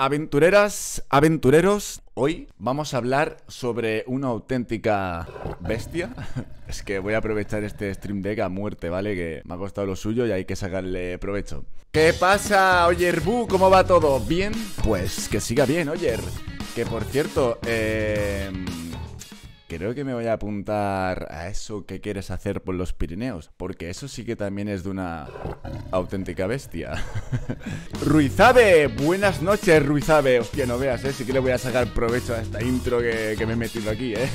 Aventureras, aventureros, hoy vamos a hablar sobre una auténtica bestia. Es que voy a aprovechar este stream deck a muerte, ¿vale? Que me ha costado lo suyo y hay que sacarle provecho. ¿Qué pasa, Oyerbu? ¿Cómo va todo? ¿Bien? Pues que siga bien, Oyer. Que por cierto, eh Creo que me voy a apuntar a eso que quieres hacer por los Pirineos, porque eso sí que también es de una auténtica bestia. Ruizabe, buenas noches Ruizabe. Hostia, no veas, ¿eh? Sí que le voy a sacar provecho a esta intro que, me he metido aquí, ¿eh?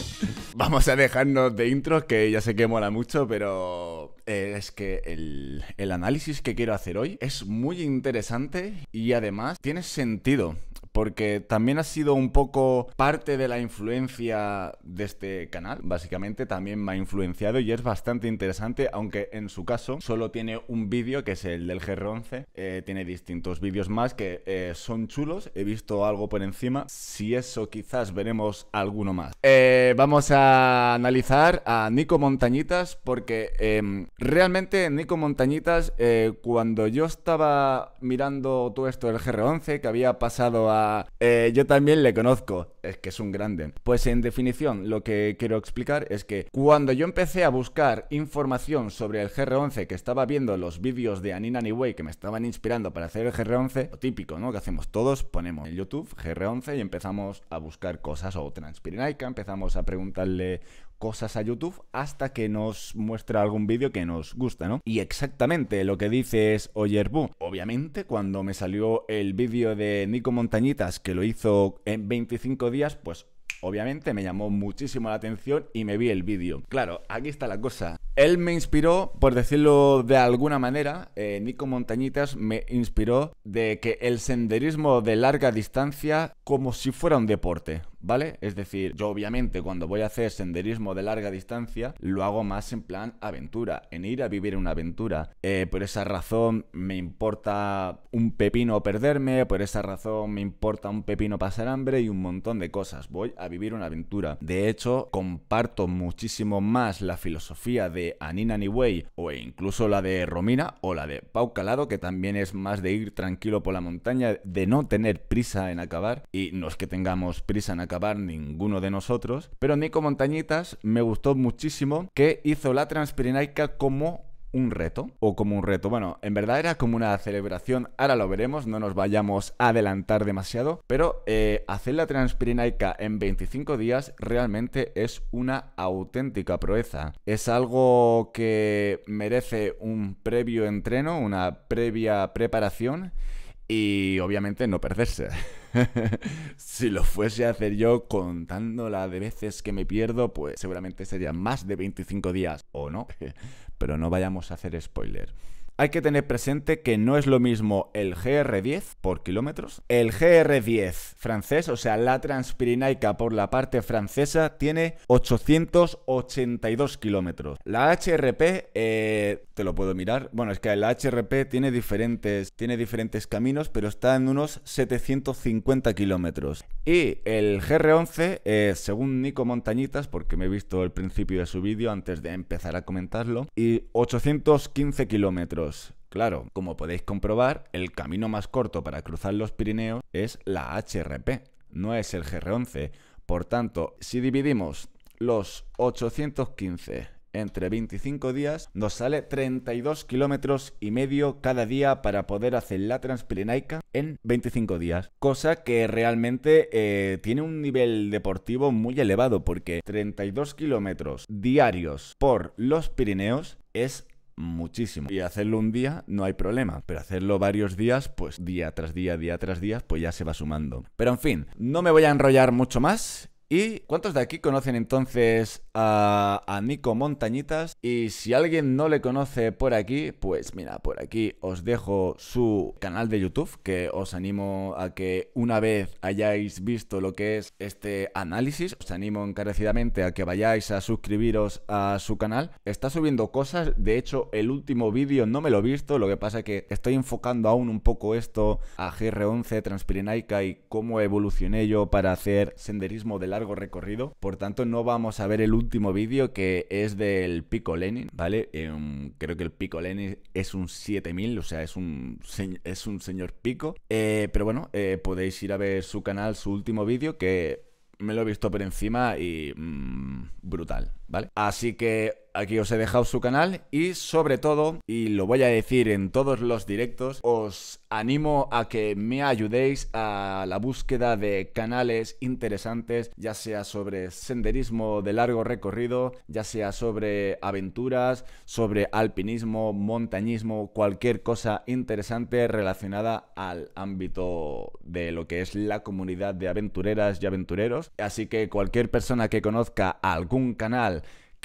Vamos a dejarnos de intros, que ya sé que mola mucho, pero eh, es que el análisis que quiero hacer hoy es muy interesante y además tiene sentido porque también ha sido un poco parte de la influencia de este canal. Básicamente también me ha influenciado y es bastante interesante, aunque en su caso solo tiene un vídeo que es el del GR11. Eh, tiene distintos vídeos más que eh, son chulos, he visto algo por encima. Si eso quizás veremos alguno más. Eh, vamos a analizar a Nico Montañitas porque em, realmente Nico Montañitas cuando yo estaba mirando todo esto del GR11 que había pasado a eh, yo también le conozco, es que es un grande. Pues en definición, lo que quiero explicar es que cuando yo empecé a buscar información sobre el GR11, que estaba viendo los vídeos de Anina Niway que me estaban inspirando para hacer el GR11, lo típico, ¿no? Que hacemos todos, ponemos en YouTube GR11 y empezamos a buscar cosas o Transpirinaika, empezamos a preguntarle cosas a YouTube hasta que nos muestra algún vídeo que nos gusta, ¿no? Y exactamente lo que dice es Oyerbu. Obviamente, cuando me salió el vídeo de Nico Montañitas, que lo hizo en 25 días, pues obviamente me llamó muchísimo la atención y me vi el vídeo. Claro, aquí está la cosa. Él me inspiró, por decirlo de alguna manera, eh, Nico Montañitas me inspiró de que el senderismo de larga distancia como si fuera un deporte, ¿vale? Es decir, yo obviamente cuando voy a hacer senderismo de larga distancia, lo hago más en plan aventura, en ir a vivir una aventura. Eh, por esa razón me importa un pepino perderme, por esa razón me importa un pepino pasar hambre y un montón de cosas. Voy a vivir una aventura. De hecho, comparto muchísimo más la filosofía de Anina Niway o incluso la de Romina o la de Pau Calado, que también es más de ir tranquilo por la montaña, de no tener prisa en acabar y no es que tengamos prisa en acabar ninguno de nosotros, pero Nico Montañitas me gustó muchísimo que hizo la Transpirinaica como un reto o como un reto. Bueno, en verdad era como una celebración, ahora lo veremos, no nos vayamos a adelantar demasiado, pero eh, hacer la Transpirinaica en 25 días realmente es una auténtica proeza. Es algo que merece un previo entreno, una previa preparación y obviamente no perderse. si lo fuese a hacer yo contando la de veces que me pierdo, pues seguramente serían más de 25 días o no. Pero no vayamos a hacer spoiler hay que tener presente que no es lo mismo el GR10 por kilómetros. El GR10 francés, o sea, la Transpirinaica por la parte francesa, tiene 882 kilómetros. La HRP, eh, te lo puedo mirar. Bueno, es que la HRP tiene diferentes, tiene diferentes caminos, pero está en unos 750 kilómetros. Y el GR11, eh, según Nico Montañitas, porque me he visto el principio de su vídeo antes de empezar a comentarlo, y 815 kilómetros. Claro, como podéis comprobar, el camino más corto para cruzar los Pirineos es la HRP, no es el GR11. Por tanto, si dividimos los 815 entre 25 días, nos sale 32 kilómetros y medio cada día para poder hacer la Transpirinaica en 25 días. Cosa que realmente eh, tiene un nivel deportivo muy elevado, porque 32 kilómetros diarios por los Pirineos es muchísimo. Y hacerlo un día no hay problema, pero hacerlo varios días, pues día tras día, día tras día, pues ya se va sumando. Pero en fin, no me voy a enrollar mucho más ¿Y cuántos de aquí conocen entonces a, Nico Montañitas? Y si alguien no le conoce por aquí, pues mira, por aquí os dejo su canal de YouTube, que os animo a que una vez hayáis visto lo que es este análisis, os animo encarecidamente a que vayáis a suscribiros a su canal. Está subiendo cosas, de hecho el último vídeo no me lo he visto, lo que pasa es que estoy enfocando aún un poco esto a GR11 Transpirenaica y cómo evolucioné yo para hacer senderismo de la recorrido, por tanto no vamos a ver el último vídeo que es del Pico Lenin, ¿vale? Em, creo que el Pico Lenin es un 7000, o sea, es un, es un señor pico, eh, pero bueno, eh, podéis ir a ver su canal, su último vídeo, que me lo he visto por encima y mm, brutal. Así que aquí os he dejado su canal y sobre todo, y lo voy a decir en todos los directos, os animo a que me ayudéis a la búsqueda de canales interesantes, ya sea sobre senderismo de largo recorrido, ya sea sobre aventuras, sobre alpinismo, montañismo, cualquier cosa interesante relacionada al ámbito de lo que es la comunidad de aventureras y aventureros. Así que cualquier persona que conozca algún canal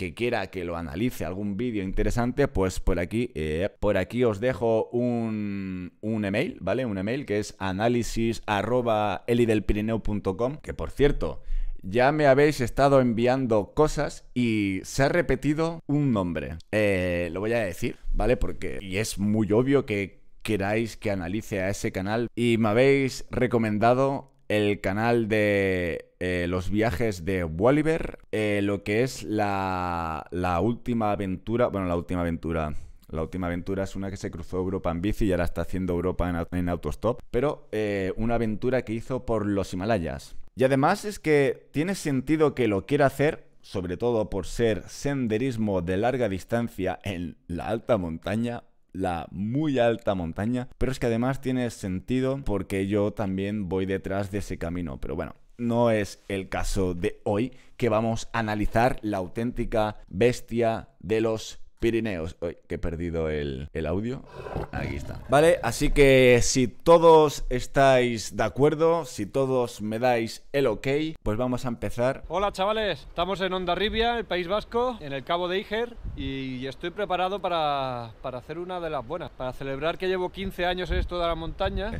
que quiera que lo analice, algún vídeo interesante, pues por aquí, eh, por aquí os dejo un, un email, ¿vale? Un email que es análisis arroba elidelpirineo.com, que por cierto, ya me habéis estado enviando cosas y se ha repetido un nombre. Eh, lo voy a decir, ¿vale? Porque y es muy obvio que queráis que analice a ese canal y me habéis recomendado el canal de eh, los viajes de Walliver, eh, lo que es la, última aventura, bueno, la última aventura, la última aventura es una que se cruzó Europa en bici y ahora está haciendo Europa en, autostop. Pero eh, una aventura que hizo por los Himalayas. Y además es que tiene sentido que lo quiera hacer, sobre todo por ser senderismo de larga distancia en la alta montaña, la muy alta montaña, pero es que además tiene sentido porque yo también voy detrás de ese camino. Pero bueno, no es el caso de hoy, que vamos a analizar la auténtica bestia de los Pirineos. Uy, que he perdido el, audio. Aquí está. Vale, así que si todos estáis de acuerdo, si todos me dais el ok, pues vamos a empezar. Hola chavales, estamos en Ondarribia, el País Vasco, en el Cabo de Iger, y estoy preparado para, hacer una de las buenas, para celebrar que llevo 15 años en esto de la montaña.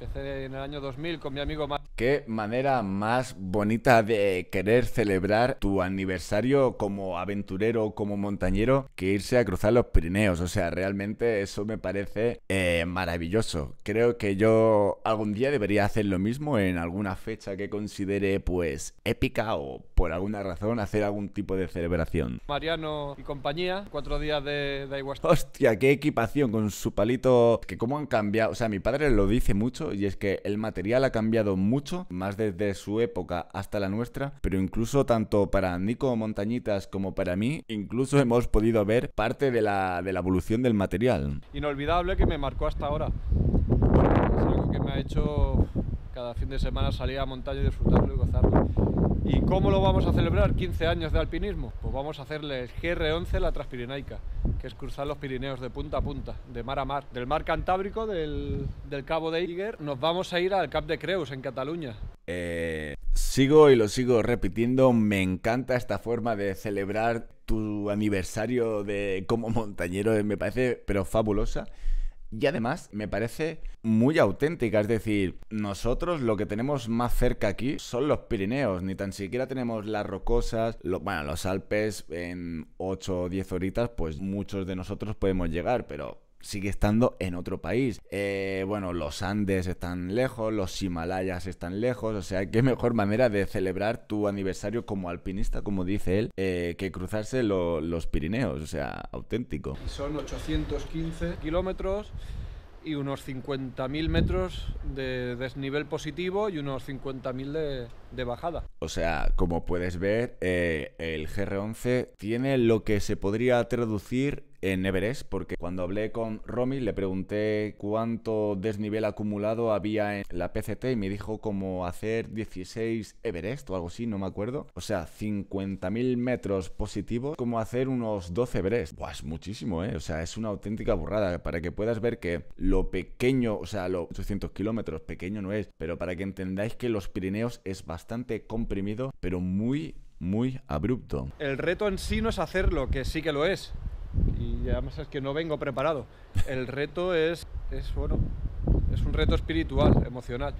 Empecé en el año 2000 con mi amigo Qué manera más bonita de querer celebrar tu aniversario como aventurero, como montañero, que irse a cruzar los Pirineos. O sea, realmente eso me parece eh, maravilloso. Creo que yo algún día debería hacer lo mismo en alguna fecha que considere pues épica o por alguna razón hacer algún tipo de celebración. Mariano y compañía, cuatro días de, de Hostia, qué equipación con su palito. Que cómo han cambiado. O sea, mi padre lo dice mucho y es que el material ha cambiado mucho, más desde su época hasta la nuestra, pero incluso tanto para Nico Montañitas como para mí, incluso hemos podido ver parte de la, de la evolución del material. Inolvidable que me marcó hasta ahora. Es algo que me ha hecho cada fin de semana salía a montaña y disfrutarlo y gozarlo. ¿Y cómo lo vamos a celebrar 15 años de alpinismo? Pues vamos a hacerle el GR11 la Transpirinaica, que es cruzar los Pirineos de punta a punta, de mar a mar. Del mar Cantábrico, del, Cabo de Iger, nos vamos a ir al Cap de Creus, en Cataluña. Eh, sigo y lo sigo repitiendo, me encanta esta forma de celebrar tu aniversario de como montañero, eh, me parece pero fabulosa. Y además me parece muy auténtica, es decir, nosotros lo que tenemos más cerca aquí son los Pirineos, ni tan siquiera tenemos las rocosas, bueno, los Alpes en 8 o 10 horitas, pues muchos de nosotros podemos llegar, pero sigue estando en otro país. Eh, bueno, los Andes están lejos, los Himalayas están lejos, o sea, qué mejor manera de celebrar tu aniversario como alpinista, como dice él, eh, que cruzarse los Pirineos, o sea, auténtico. Son 815 kilómetros y unos 50.000 metros de desnivel positivo y unos 50.000 de, de, bajada. O sea, como puedes ver, eh, el GR11 tiene lo que se podría traducir en Everest, porque cuando hablé con Romy le pregunté cuánto desnivel acumulado había en la PCT y me dijo como hacer 16 Everest o algo así, no me acuerdo. O sea, 50.000 metros positivos, como hacer unos 12 Everest. Buah, es muchísimo, ¿eh? O sea, es una auténtica burrada. Para que puedas ver que lo pequeño, o sea, los 800 kilómetros, pequeño no es, pero para que entendáis que los Pirineos es bastante comprimido, pero muy muy abrupto. El reto en sí no es hacerlo, que sí que lo es, y además es que no vengo preparado. El reto es, es, bueno, es un reto espiritual, emocional.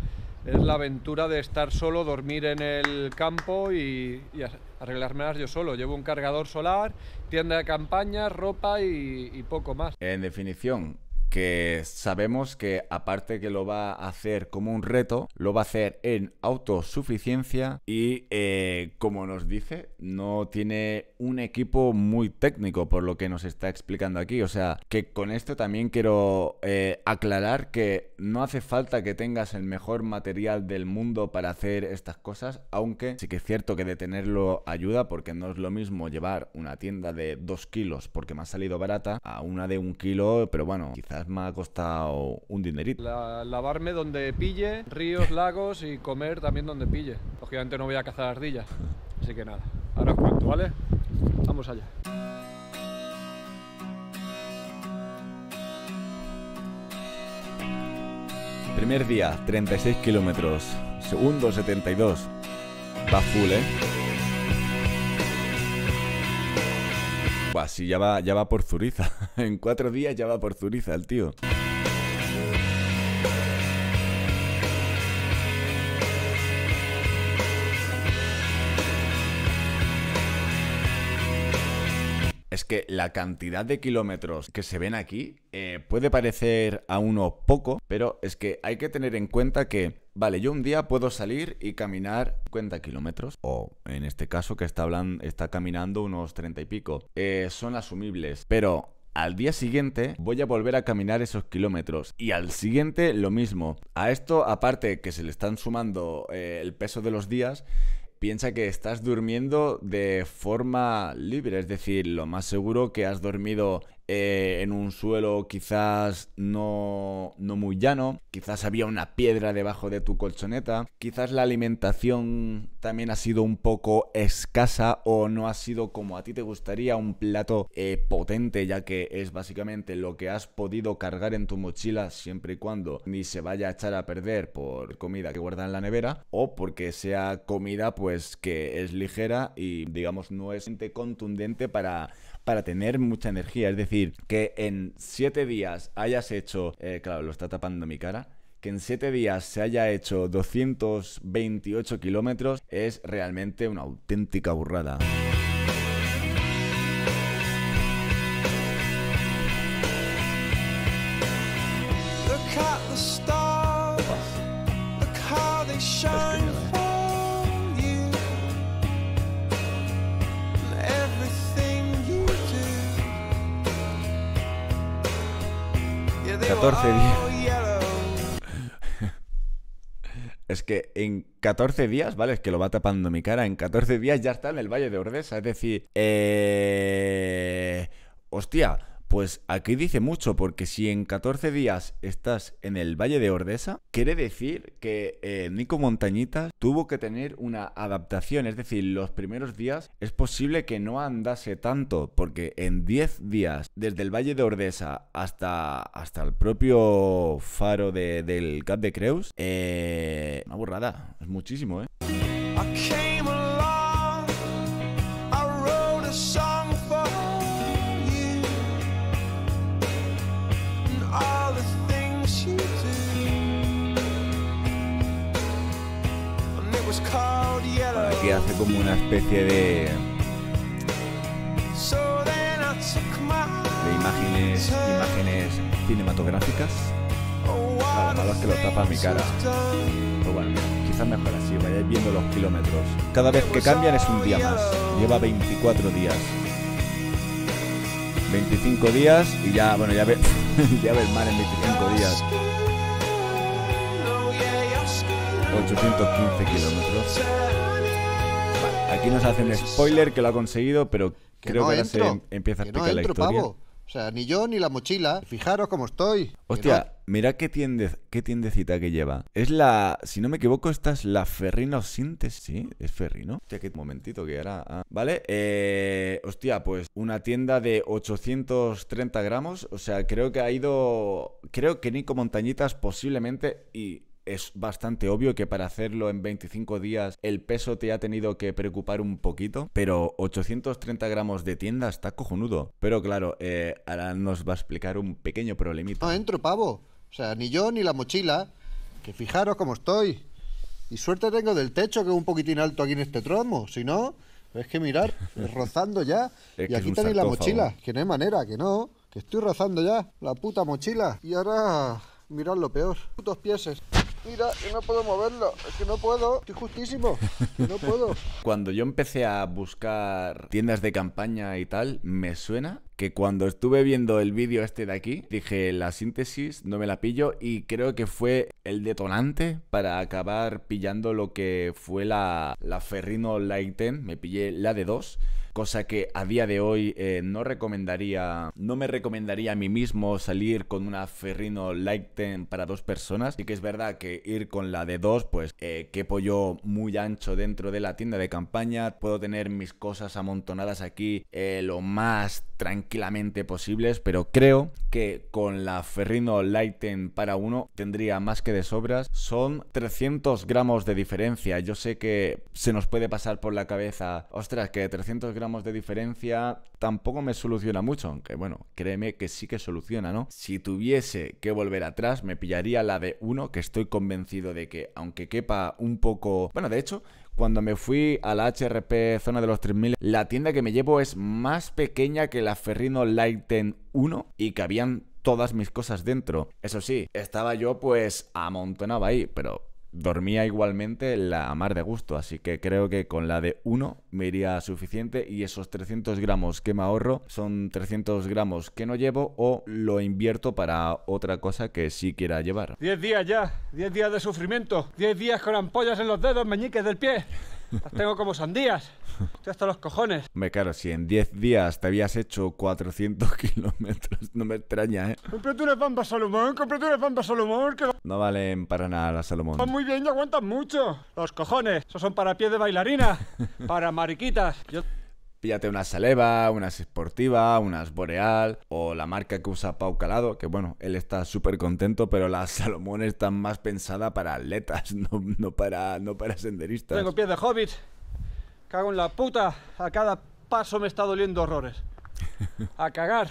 Es la aventura de estar solo, dormir en el campo y, y arreglármelas yo solo. Llevo un cargador solar, tienda de campaña, ropa y poco más. En definición, que sabemos que aparte que lo va a hacer como un reto, lo va a hacer en autosuficiencia y eh, como nos dice, no tiene un equipo muy técnico por lo que nos está explicando aquí. O sea, que con esto también quiero eh, aclarar que no hace falta que tengas el mejor material del mundo para hacer estas cosas, aunque sí que es cierto que de tenerlo ayuda porque no es lo mismo llevar una tienda de 2 kilos porque me ha salido barata a una de 1 kilo, pero bueno, quizás me ha costado un dinerito. lavarme donde pille, ríos, lagos y comer también donde pille. Obviamente no voy a cazar ardillas, así que nada, ahora os cuento, ¿vale? Vamos allá. Primer día, 36 kilómetros. Segundo, 72. Va full, ¿eh? Así si ya va, ya va por Zuriza. en cuatro días ya va por Zuriza el tío. que la cantidad de kilómetros que se ven aquí eh, puede parecer a uno poco, pero es que hay que tener en cuenta que, vale, yo un día puedo salir y caminar 50 kilómetros, o en este caso que está, hablando, está caminando unos 30 y pico, eh, son asumibles, pero al día siguiente voy a volver a caminar esos kilómetros y al siguiente lo mismo. A esto, aparte que se le están sumando eh, el peso de los días, piensa que estás durmiendo de forma libre, es decir, lo más seguro que has dormido eh, en un suelo quizás no, no muy llano, quizás había una piedra debajo de tu colchoneta, quizás la alimentación también ha sido un poco escasa o no ha sido como a ti te gustaría un plato eh, potente ya que es básicamente lo que has podido cargar en tu mochila siempre y cuando ni se vaya a echar a perder por comida que guarda en la nevera o porque sea comida pues que es ligera y digamos no es contundente para para tener mucha energía. Es decir, que en 7 días hayas hecho, eh, claro, lo está tapando mi cara, que en 7 días se haya hecho 228 kilómetros es realmente una auténtica burrada. 14 días. Es que en 14 días, ¿vale? Es que lo va tapando mi cara. En 14 días ya está en el Valle de Ordesa. Es decir, eh... Hostia, pues aquí dice mucho, porque si en 14 días estás en el Valle de Ordesa, quiere decir que eh, Nico Montañitas tuvo que tener una adaptación, es decir, los primeros días es posible que no andase tanto, porque en 10 días, desde el Valle de Ordesa hasta, hasta el propio faro del Cap de Creus, eh, una burrada, es muchísimo, ¿eh? hace como una especie de. de imágenes, imágenes cinematográficas. lo malo es que lo tapa mi cara. Pero bueno, quizás mejor así, vayáis viendo los kilómetros. Cada vez que cambian es un día más. Lleva 24 días. 25 días y ya, bueno, ya ves ya ves mal en 25 días. 815 kilómetros. Aquí nos hacen spoiler que lo ha conseguido, pero creo que ahora se empieza a explicar la historia. O sea, ni yo ni la mochila. Fijaros cómo estoy. Hostia, mirad qué, qué tiendecita que lleva. Es la, si no me equivoco, esta es la Ferrino Síntesis. Sí, es Ferrino. Hostia, qué momentito que era. Ah, vale, eh, hostia, pues una tienda de 830 gramos. O sea, creo que ha ido, creo que Nico Montañitas posiblemente y es bastante obvio que para hacerlo en 25 días el peso te ha tenido que preocupar un poquito, pero 830 gramos de tienda está cojonudo. Pero claro, eh, ahora nos va a explicar un pequeño problemita. No entro, pavo. O sea, ni yo ni la mochila. Que fijaros cómo estoy. Y suerte tengo del techo, que es un poquitín alto aquí en este tromo. Si no, es que mirar, rozando ya. y aquí tenéis la mochila. Que no hay manera, que no. Que estoy rozando ya la puta mochila. Y ahora, mirad lo peor. Putos pieses. Mira, yo no puedo moverlo, es que no puedo, estoy justísimo, que no puedo. Cuando yo empecé a buscar tiendas de campaña y tal, me suena que cuando estuve viendo el vídeo este de aquí, dije la síntesis, no me la pillo y creo que fue el detonante para acabar pillando lo que fue la, la Ferrino Light 10, me pillé la de 2 cosa que a día de hoy eh, no recomendaría, no me recomendaría a mí mismo salir con una Ferrino Lighten para dos personas. y que es verdad que ir con la de dos, pues eh, quepo yo muy ancho dentro de la tienda de campaña, puedo tener mis cosas amontonadas aquí eh, lo más tranquilamente posibles, pero creo que con la Ferrino Lighten para uno tendría más que de sobras. Son 300 gramos de diferencia. Yo sé que se nos puede pasar por la cabeza, ostras, que 300 gramos de diferencia tampoco me soluciona mucho, aunque bueno, créeme que sí que soluciona, ¿no? Si tuviese que volver atrás, me pillaría la de uno que estoy convencido de que, aunque quepa un poco... Bueno, de hecho, cuando me fui a la HRP zona de los 3000, la tienda que me llevo es más pequeña que la Ferrino Lighten 1 y que habían todas mis cosas dentro. Eso sí, estaba yo pues amontonado ahí, pero dormía igualmente la mar de gusto, así que creo que con la de 1 me iría suficiente y esos 300 gramos que me ahorro son 300 gramos que no llevo o lo invierto para otra cosa que sí quiera llevar. 10 días ya, 10 días de sufrimiento, 10 días con ampollas en los dedos, meñiques del pie. Las tengo como sandías. Estoy hasta los cojones. me claro, si en 10 días te habías hecho 400 kilómetros, no me extraña, ¿eh? de Salomón, de Salomón. Que... No valen para nada las Salomón. Están muy bien ya aguantan mucho. Los cojones, esos son para pies de bailarina, para mariquitas. Yo Píllate unas Saleva, unas Esportiva, unas Boreal o la marca que usa Pau Calado, que bueno, él está súper contento, pero la Salomón están más pensada para atletas, no, para, no para senderistas. Tengo pies de hobbit, cago en la puta, a cada paso me está doliendo horrores. A cagar.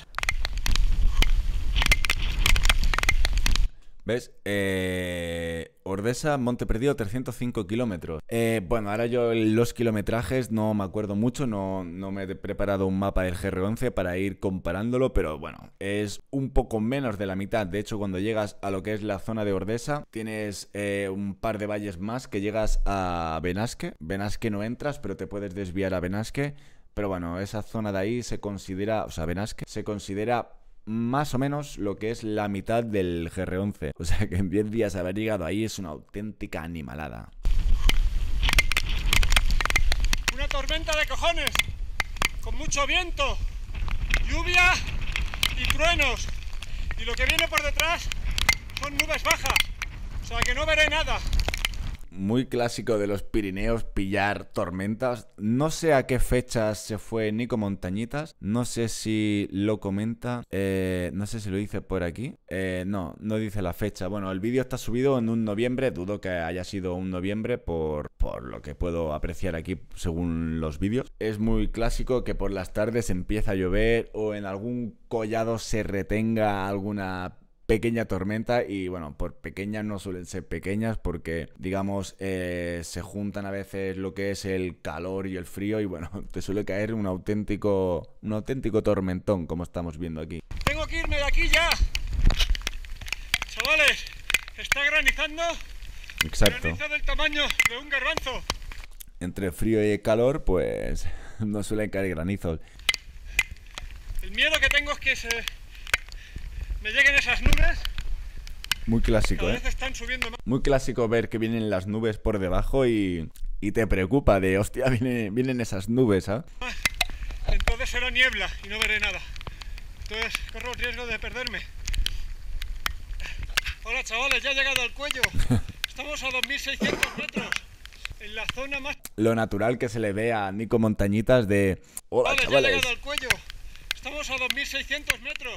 ¿Ves? Eh, Ordesa, Monte Perdido, 305 kilómetros. Eh, bueno, ahora yo los kilometrajes no me acuerdo mucho, no, me he preparado un mapa del GR11 para ir comparándolo, pero bueno, es un poco menos de la mitad. De hecho, cuando llegas a lo que es la zona de Ordesa, tienes eh, un par de valles más que llegas a Benasque. Benasque no entras, pero te puedes desviar a Benasque. Pero bueno, esa zona de ahí se considera, o sea, Benasque, se considera más o menos lo que es la mitad del GR11. O sea que en 10 días haber llegado ahí es una auténtica animalada. Una tormenta de cojones, con mucho viento, lluvia y truenos. Y lo que viene por detrás son nubes bajas. O sea que no veré nada muy clásico de los Pirineos pillar tormentas. No sé a qué fechas se fue Nico Montañitas. No sé si lo comenta. Eh, no sé si lo dice por aquí. Eh, no, no dice la fecha. Bueno, el vídeo está subido en un noviembre. Dudo que haya sido un noviembre por, por lo que puedo apreciar aquí según los vídeos. Es muy clásico que por las tardes empieza a llover o en algún collado se retenga alguna pequeña tormenta y bueno, por pequeñas no suelen ser pequeñas porque digamos eh, se juntan a veces lo que es el calor y el frío y bueno, te suele caer un auténtico, un auténtico tormentón como estamos viendo aquí. Tengo que irme de aquí ya. Chavales, está granizando. Exacto. Granizo del tamaño de un garbanzo. Entre frío y calor, pues no suelen caer granizos. El miedo que tengo es que se lleguen esas nubes. Muy clásico, ¿eh? Muy clásico ver que vienen las nubes por debajo y, y te preocupa de, hostia, vienen, vienen esas nubes, ¿ah? Ah, Entonces será niebla y no veré nada. Entonces corro el riesgo de perderme. Hola chavales, ya he llegado al cuello. Estamos a 2600 metros. En la zona más... Lo natural que se le ve a Nico Montañitas de... Hola chavales. Ya he llegado al cuello. Estamos a 2600 metros.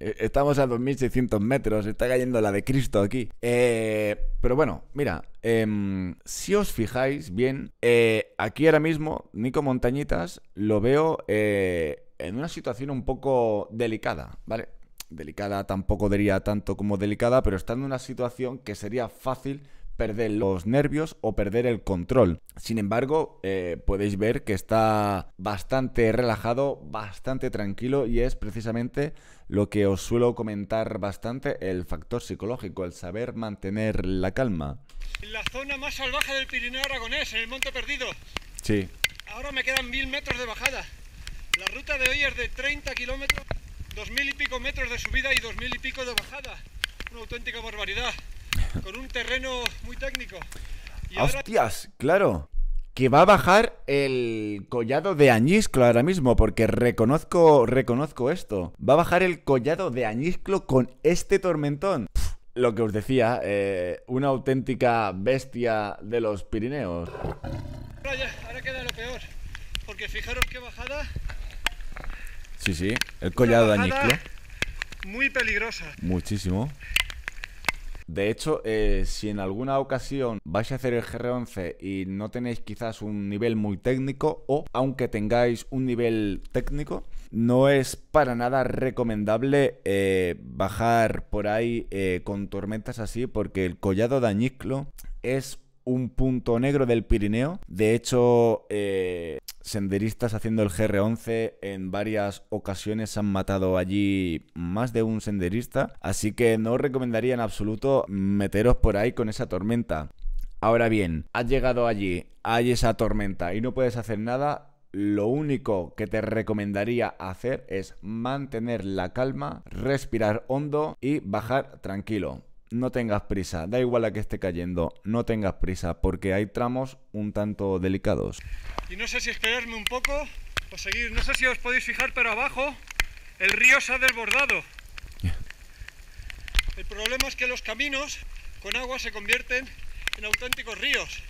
Eh, estamos a 2.600 metros, está cayendo la de Cristo aquí. Eh, pero bueno, mira, em, si os fijáis bien, eh, aquí ahora mismo Nico Montañitas lo veo en una situación un poco delicada, ¿vale? Delicada tampoco diría tanto como delicada, pero está en una situación que sería fácil perder los nervios o perder el control. Sin embargo, eh, podéis ver que está bastante relajado, bastante tranquilo y es precisamente lo que os suelo comentar bastante, el factor psicológico, el saber mantener la calma. En La zona más salvaje del Pirineo Aragonés, en el Monte Perdido. Sí. Ahora me quedan mil metros de bajada. La ruta de hoy es de 30 kilómetros, dos mil y pico metros de subida y dos mil y pico de bajada. Una auténtica barbaridad. Con un terreno muy técnico. Hostias, claro. Que va a bajar el collado de añisclo ahora mismo, porque reconozco, reconozco esto. Va a bajar el collado de añisclo con este tormentón. lo que os decía, eh, una auténtica bestia de los Pirineos. Ahora, ahora queda lo peor, porque fijaros qué bajada. Sí, sí, el collado de añisclo. Muy peligrosa. Muchísimo. De hecho, eh, si en alguna ocasión vais a hacer el GR11 y no tenéis quizás un nivel muy técnico o aunque tengáis un nivel técnico, no es para nada recomendable eh, bajar por ahí eh, con tormentas así porque el collado de es un punto negro del Pirineo. De hecho, eh, senderistas haciendo el GR11 en varias ocasiones han matado allí más de un senderista. Así que no recomendaría en absoluto meteros por ahí con esa tormenta. Ahora bien, has llegado allí, hay esa tormenta y no puedes hacer nada, lo único que te recomendaría hacer es mantener la calma, respirar hondo y bajar tranquilo no tengas prisa, da igual a que esté cayendo, no tengas prisa, porque hay tramos un tanto delicados. Y no sé si esperarme un poco o seguir, no sé si os podéis fijar, pero abajo el río se ha desbordado. El problema es que los caminos con agua se convierten en auténticos ríos.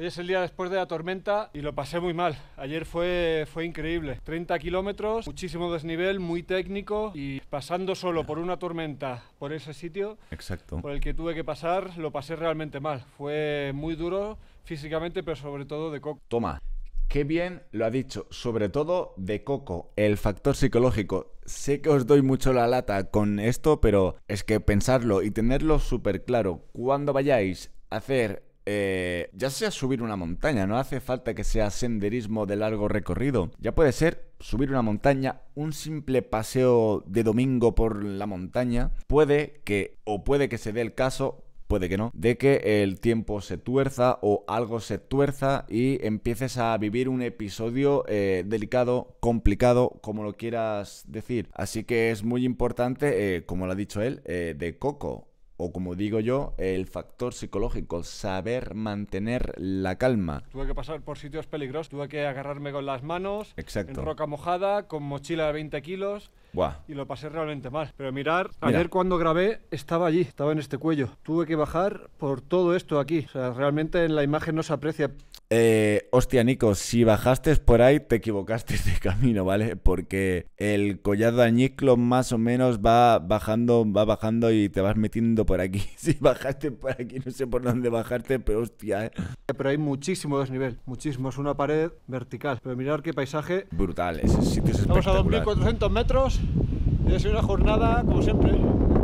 Hoy es el día después de la tormenta y lo pasé muy mal. Ayer fue, fue increíble. 30 kilómetros, muchísimo desnivel, muy técnico y pasando solo por una tormenta por ese sitio Exacto. por el que tuve que pasar, lo pasé realmente mal. Fue muy duro físicamente, pero sobre todo de coco. Toma. Qué bien lo ha dicho, sobre todo de Coco, el factor psicológico. Sé que os doy mucho la lata con esto, pero es que pensarlo y tenerlo súper claro cuando vayáis a hacer eh, ya sea subir una montaña, no hace falta que sea senderismo de largo recorrido, ya puede ser subir una montaña, un simple paseo de domingo por la montaña, puede que, o puede que se dé el caso, puede que no, de que el tiempo se tuerza o algo se tuerza y empieces a vivir un episodio eh, delicado, complicado, como lo quieras decir. Así que es muy importante, eh, como lo ha dicho él, de Coco o como digo yo, el factor psicológico, saber mantener la calma. Tuve que pasar por sitios peligrosos, tuve que agarrarme con las manos, en roca mojada, con mochila de 20 kilos, y lo pasé realmente mal. Pero mirar, ayer cuando grabé estaba allí, estaba en este cuello. Tuve que bajar por todo esto aquí. O sea, realmente en la imagen no se aprecia. Eh, hostia, Nico, si bajaste por ahí, te equivocaste de camino, ¿vale? Porque el Collado de añiclo más o menos va bajando, va bajando y te vas metiendo por aquí. Si bajaste por aquí, no sé por dónde bajarte, pero hostia, ¿eh? Pero hay muchísimo desnivel, muchísimo. Es una pared vertical. Pero mirar qué paisaje. Brutal, ese sitio es Estamos a 2.400 metros y es una jornada, como siempre,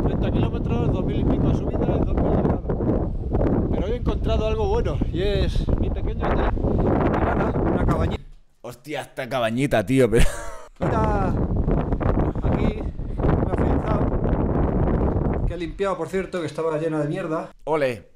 30 kilómetros, 2.000 y pico de subida y 2.000 Pero he encontrado algo bueno y es Hostia, esta cabañita, tío, pero. aquí, ha Que limpiado, por cierto, que estaba llena de mierda. Ole.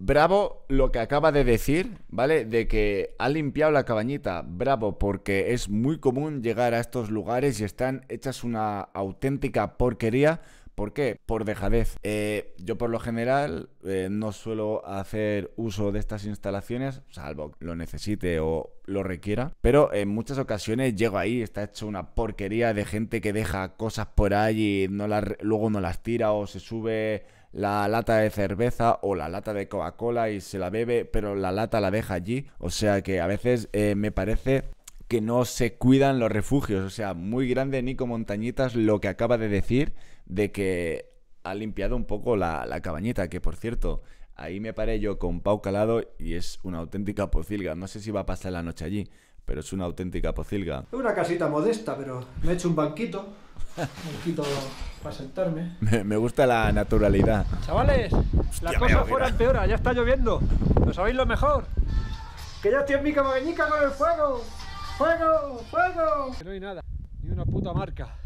Bravo lo que acaba de decir, ¿vale? De que ha limpiado la cabañita. Bravo, porque es muy común llegar a estos lugares y están hechas una auténtica porquería. ¿Por qué? Por dejadez. Eh, yo por lo general eh, no suelo hacer uso de estas instalaciones, salvo lo necesite o lo requiera, pero en muchas ocasiones llego ahí, está hecho una porquería de gente que deja cosas por ahí y no luego no las tira o se sube la lata de cerveza o la lata de Coca-Cola y se la bebe, pero la lata la deja allí. O sea que a veces eh, me parece que no se cuidan los refugios. O sea, muy grande Nico Montañitas lo que acaba de decir de que ha limpiado un poco la, cabañita, que por cierto, ahí me paré yo con Pau Calado y es una auténtica pocilga. No sé si va a pasar la noche allí, pero es una auténtica pocilga. Es una casita modesta, pero me he hecho un banquito. Un banquito para sentarme. Me, gusta la naturalidad. Chavales, la cosa fuera ya está lloviendo. ¿Lo sabéis lo mejor? ¡Que ya estoy en mi cabañica con el fuego! ¡Fuego! ¡Fuego! Que no hay nada, ni una puta marca.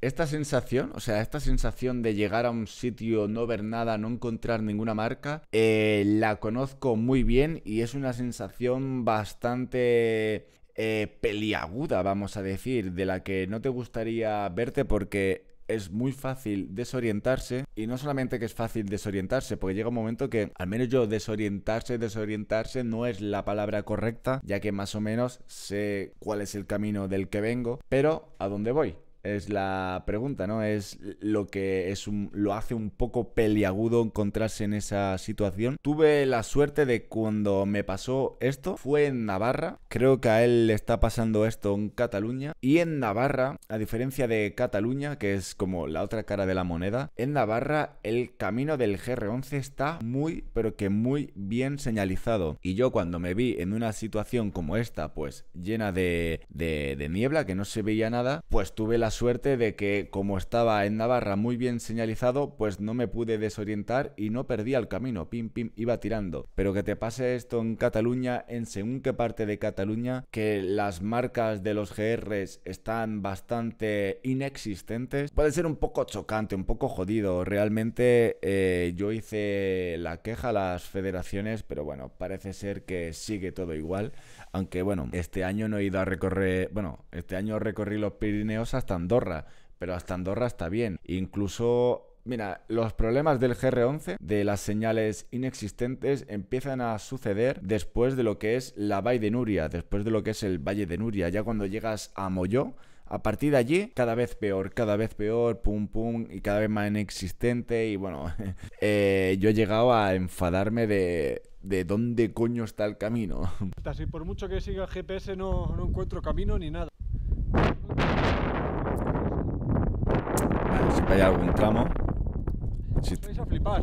Esta sensación, o sea, esta sensación de llegar a un sitio, no ver nada, no encontrar ninguna marca, eh, la conozco muy bien y es una sensación bastante eh, peliaguda, vamos a decir, de la que no te gustaría verte porque es muy fácil desorientarse y no solamente que es fácil desorientarse, porque llega un momento que al menos yo desorientarse, desorientarse no es la palabra correcta, ya que más o menos sé cuál es el camino del que vengo, pero a dónde voy es la pregunta, ¿no? Es lo que es lo hace un poco peliagudo encontrarse en esa situación. Tuve la suerte de cuando me pasó esto, fue en Navarra, creo que a él le está pasando esto en Cataluña, y en Navarra, a diferencia de Cataluña, que es como la otra cara de la moneda, en Navarra el camino del GR11 está muy, pero que muy bien señalizado. Y yo cuando me vi en una situación como esta, pues llena de, de niebla, que no se veía nada, pues tuve la suerte de que, como estaba en Navarra muy bien señalizado, pues no me pude desorientar y no perdía el camino, pim pim iba tirando. Pero que te pase esto en Cataluña, en según qué parte de Cataluña, que las marcas de los GRs están bastante inexistentes, puede ser un poco chocante, un poco jodido. Realmente eh, yo hice la queja a las federaciones, pero bueno, parece ser que sigue todo igual. Aunque bueno, este año no he ido a recorrer, bueno, este año recorrí los Pirineos hasta Andorra, pero hasta Andorra está bien. Incluso Mira, los problemas del GR11, de las señales inexistentes, empiezan a suceder después de lo que es la Valle de Nuria, después de lo que es el Valle de Nuria. Ya cuando llegas a Molló, a partir de allí, cada vez peor, cada vez peor, pum pum, y cada vez más inexistente. Y bueno, eh, yo he llegado a enfadarme de, de dónde coño está el camino. Así por mucho que siga el GPS no, encuentro camino ni nada. Vale, si hay algún tramo. Si a flipar.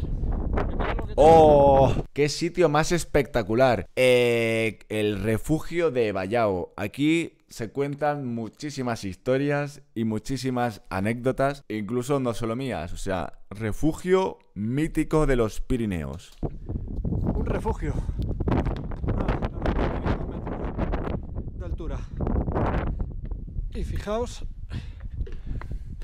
¡Oh! ¡Qué sitio más espectacular! Eh, el refugio de Vallao. Aquí se cuentan muchísimas historias y muchísimas anécdotas, incluso no solo mías. O sea, refugio mítico de los Pirineos refugio ah, de altura. Y fijaos,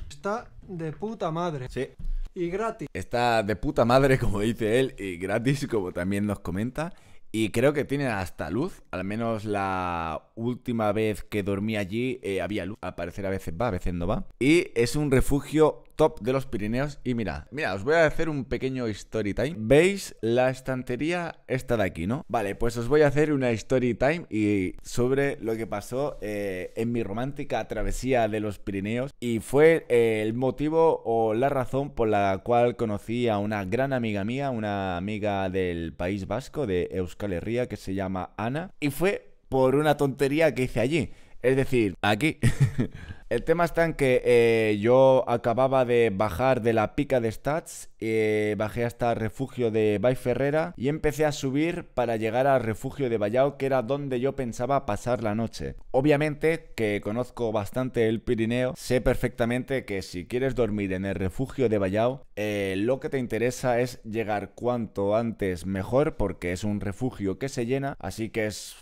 está de puta madre. Sí. Y gratis. Está de puta madre, como dice él, y gratis, como también nos comenta. Y creo que tiene hasta luz. Al menos la última vez que dormí allí eh, había luz. Al parecer a veces va, a veces no va. Y es un refugio top de los Pirineos. Y mira, mira, os voy a hacer un pequeño story time. ¿Veis la estantería esta de aquí, no? Vale, pues os voy a hacer una story time y sobre lo que pasó eh, en mi romántica travesía de los Pirineos. Y fue eh, el motivo o la razón por la cual conocí a una gran amiga mía, una amiga del País Vasco, de Euskal Herria, que se llama Ana. Y fue por una tontería que hice allí. Es decir, aquí. El tema está en que eh, yo acababa de bajar de la pica de stats, eh, bajé hasta el refugio de Bay Ferrera y empecé a subir para llegar al refugio de Vallao, que era donde yo pensaba pasar la noche. Obviamente, que conozco bastante el Pirineo, sé perfectamente que si quieres dormir en el refugio de Vallao, eh, lo que te interesa es llegar cuanto antes mejor, porque es un refugio que se llena, así que es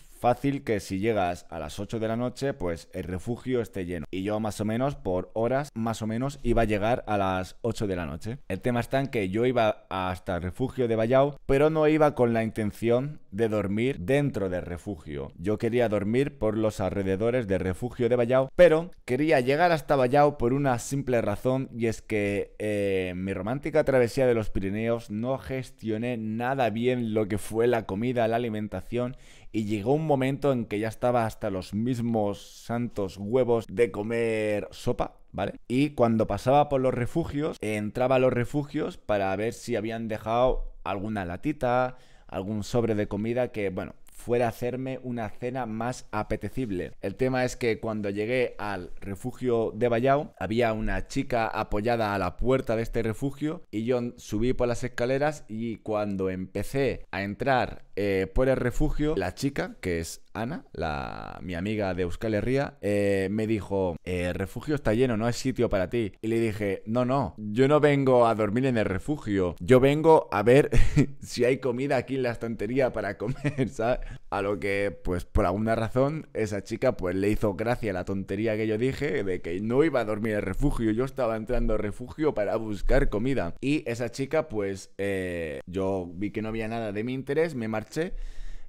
que si llegas a las 8 de la noche, pues el refugio esté lleno. Y yo más o menos por horas, más o menos, iba a llegar a las 8 de la noche. El tema está en que yo iba hasta el refugio de Ballao, pero no iba con la intención de dormir dentro del refugio. Yo quería dormir por los alrededores del refugio de Ballao, pero quería llegar hasta Ballao por una simple razón y es que eh, mi romántica travesía de los Pirineos no gestioné nada bien lo que fue la comida, la alimentación y llegó un momento en que ya estaba hasta los mismos santos huevos de comer sopa, ¿vale? Y cuando pasaba por los refugios, entraba a los refugios para ver si habían dejado alguna latita, algún sobre de comida que, bueno, fuera a hacerme una cena más apetecible. El tema es que cuando llegué al refugio de Bayao había una chica apoyada a la puerta de este refugio y yo subí por las escaleras y cuando empecé a entrar eh, por el refugio, la chica, que es Ana, la, mi amiga de Euskal Herria, eh, me dijo, el eh, refugio está lleno, no hay sitio para ti. Y le dije, no, no, yo no vengo a dormir en el refugio, yo vengo a ver si hay comida aquí en la estantería para comer, A lo que, pues por alguna razón, esa chica pues le hizo gracia la tontería que yo dije de que no iba a dormir en el refugio, yo estaba entrando al refugio para buscar comida. Y esa chica pues eh, yo vi que no había nada de mi interés, me marché.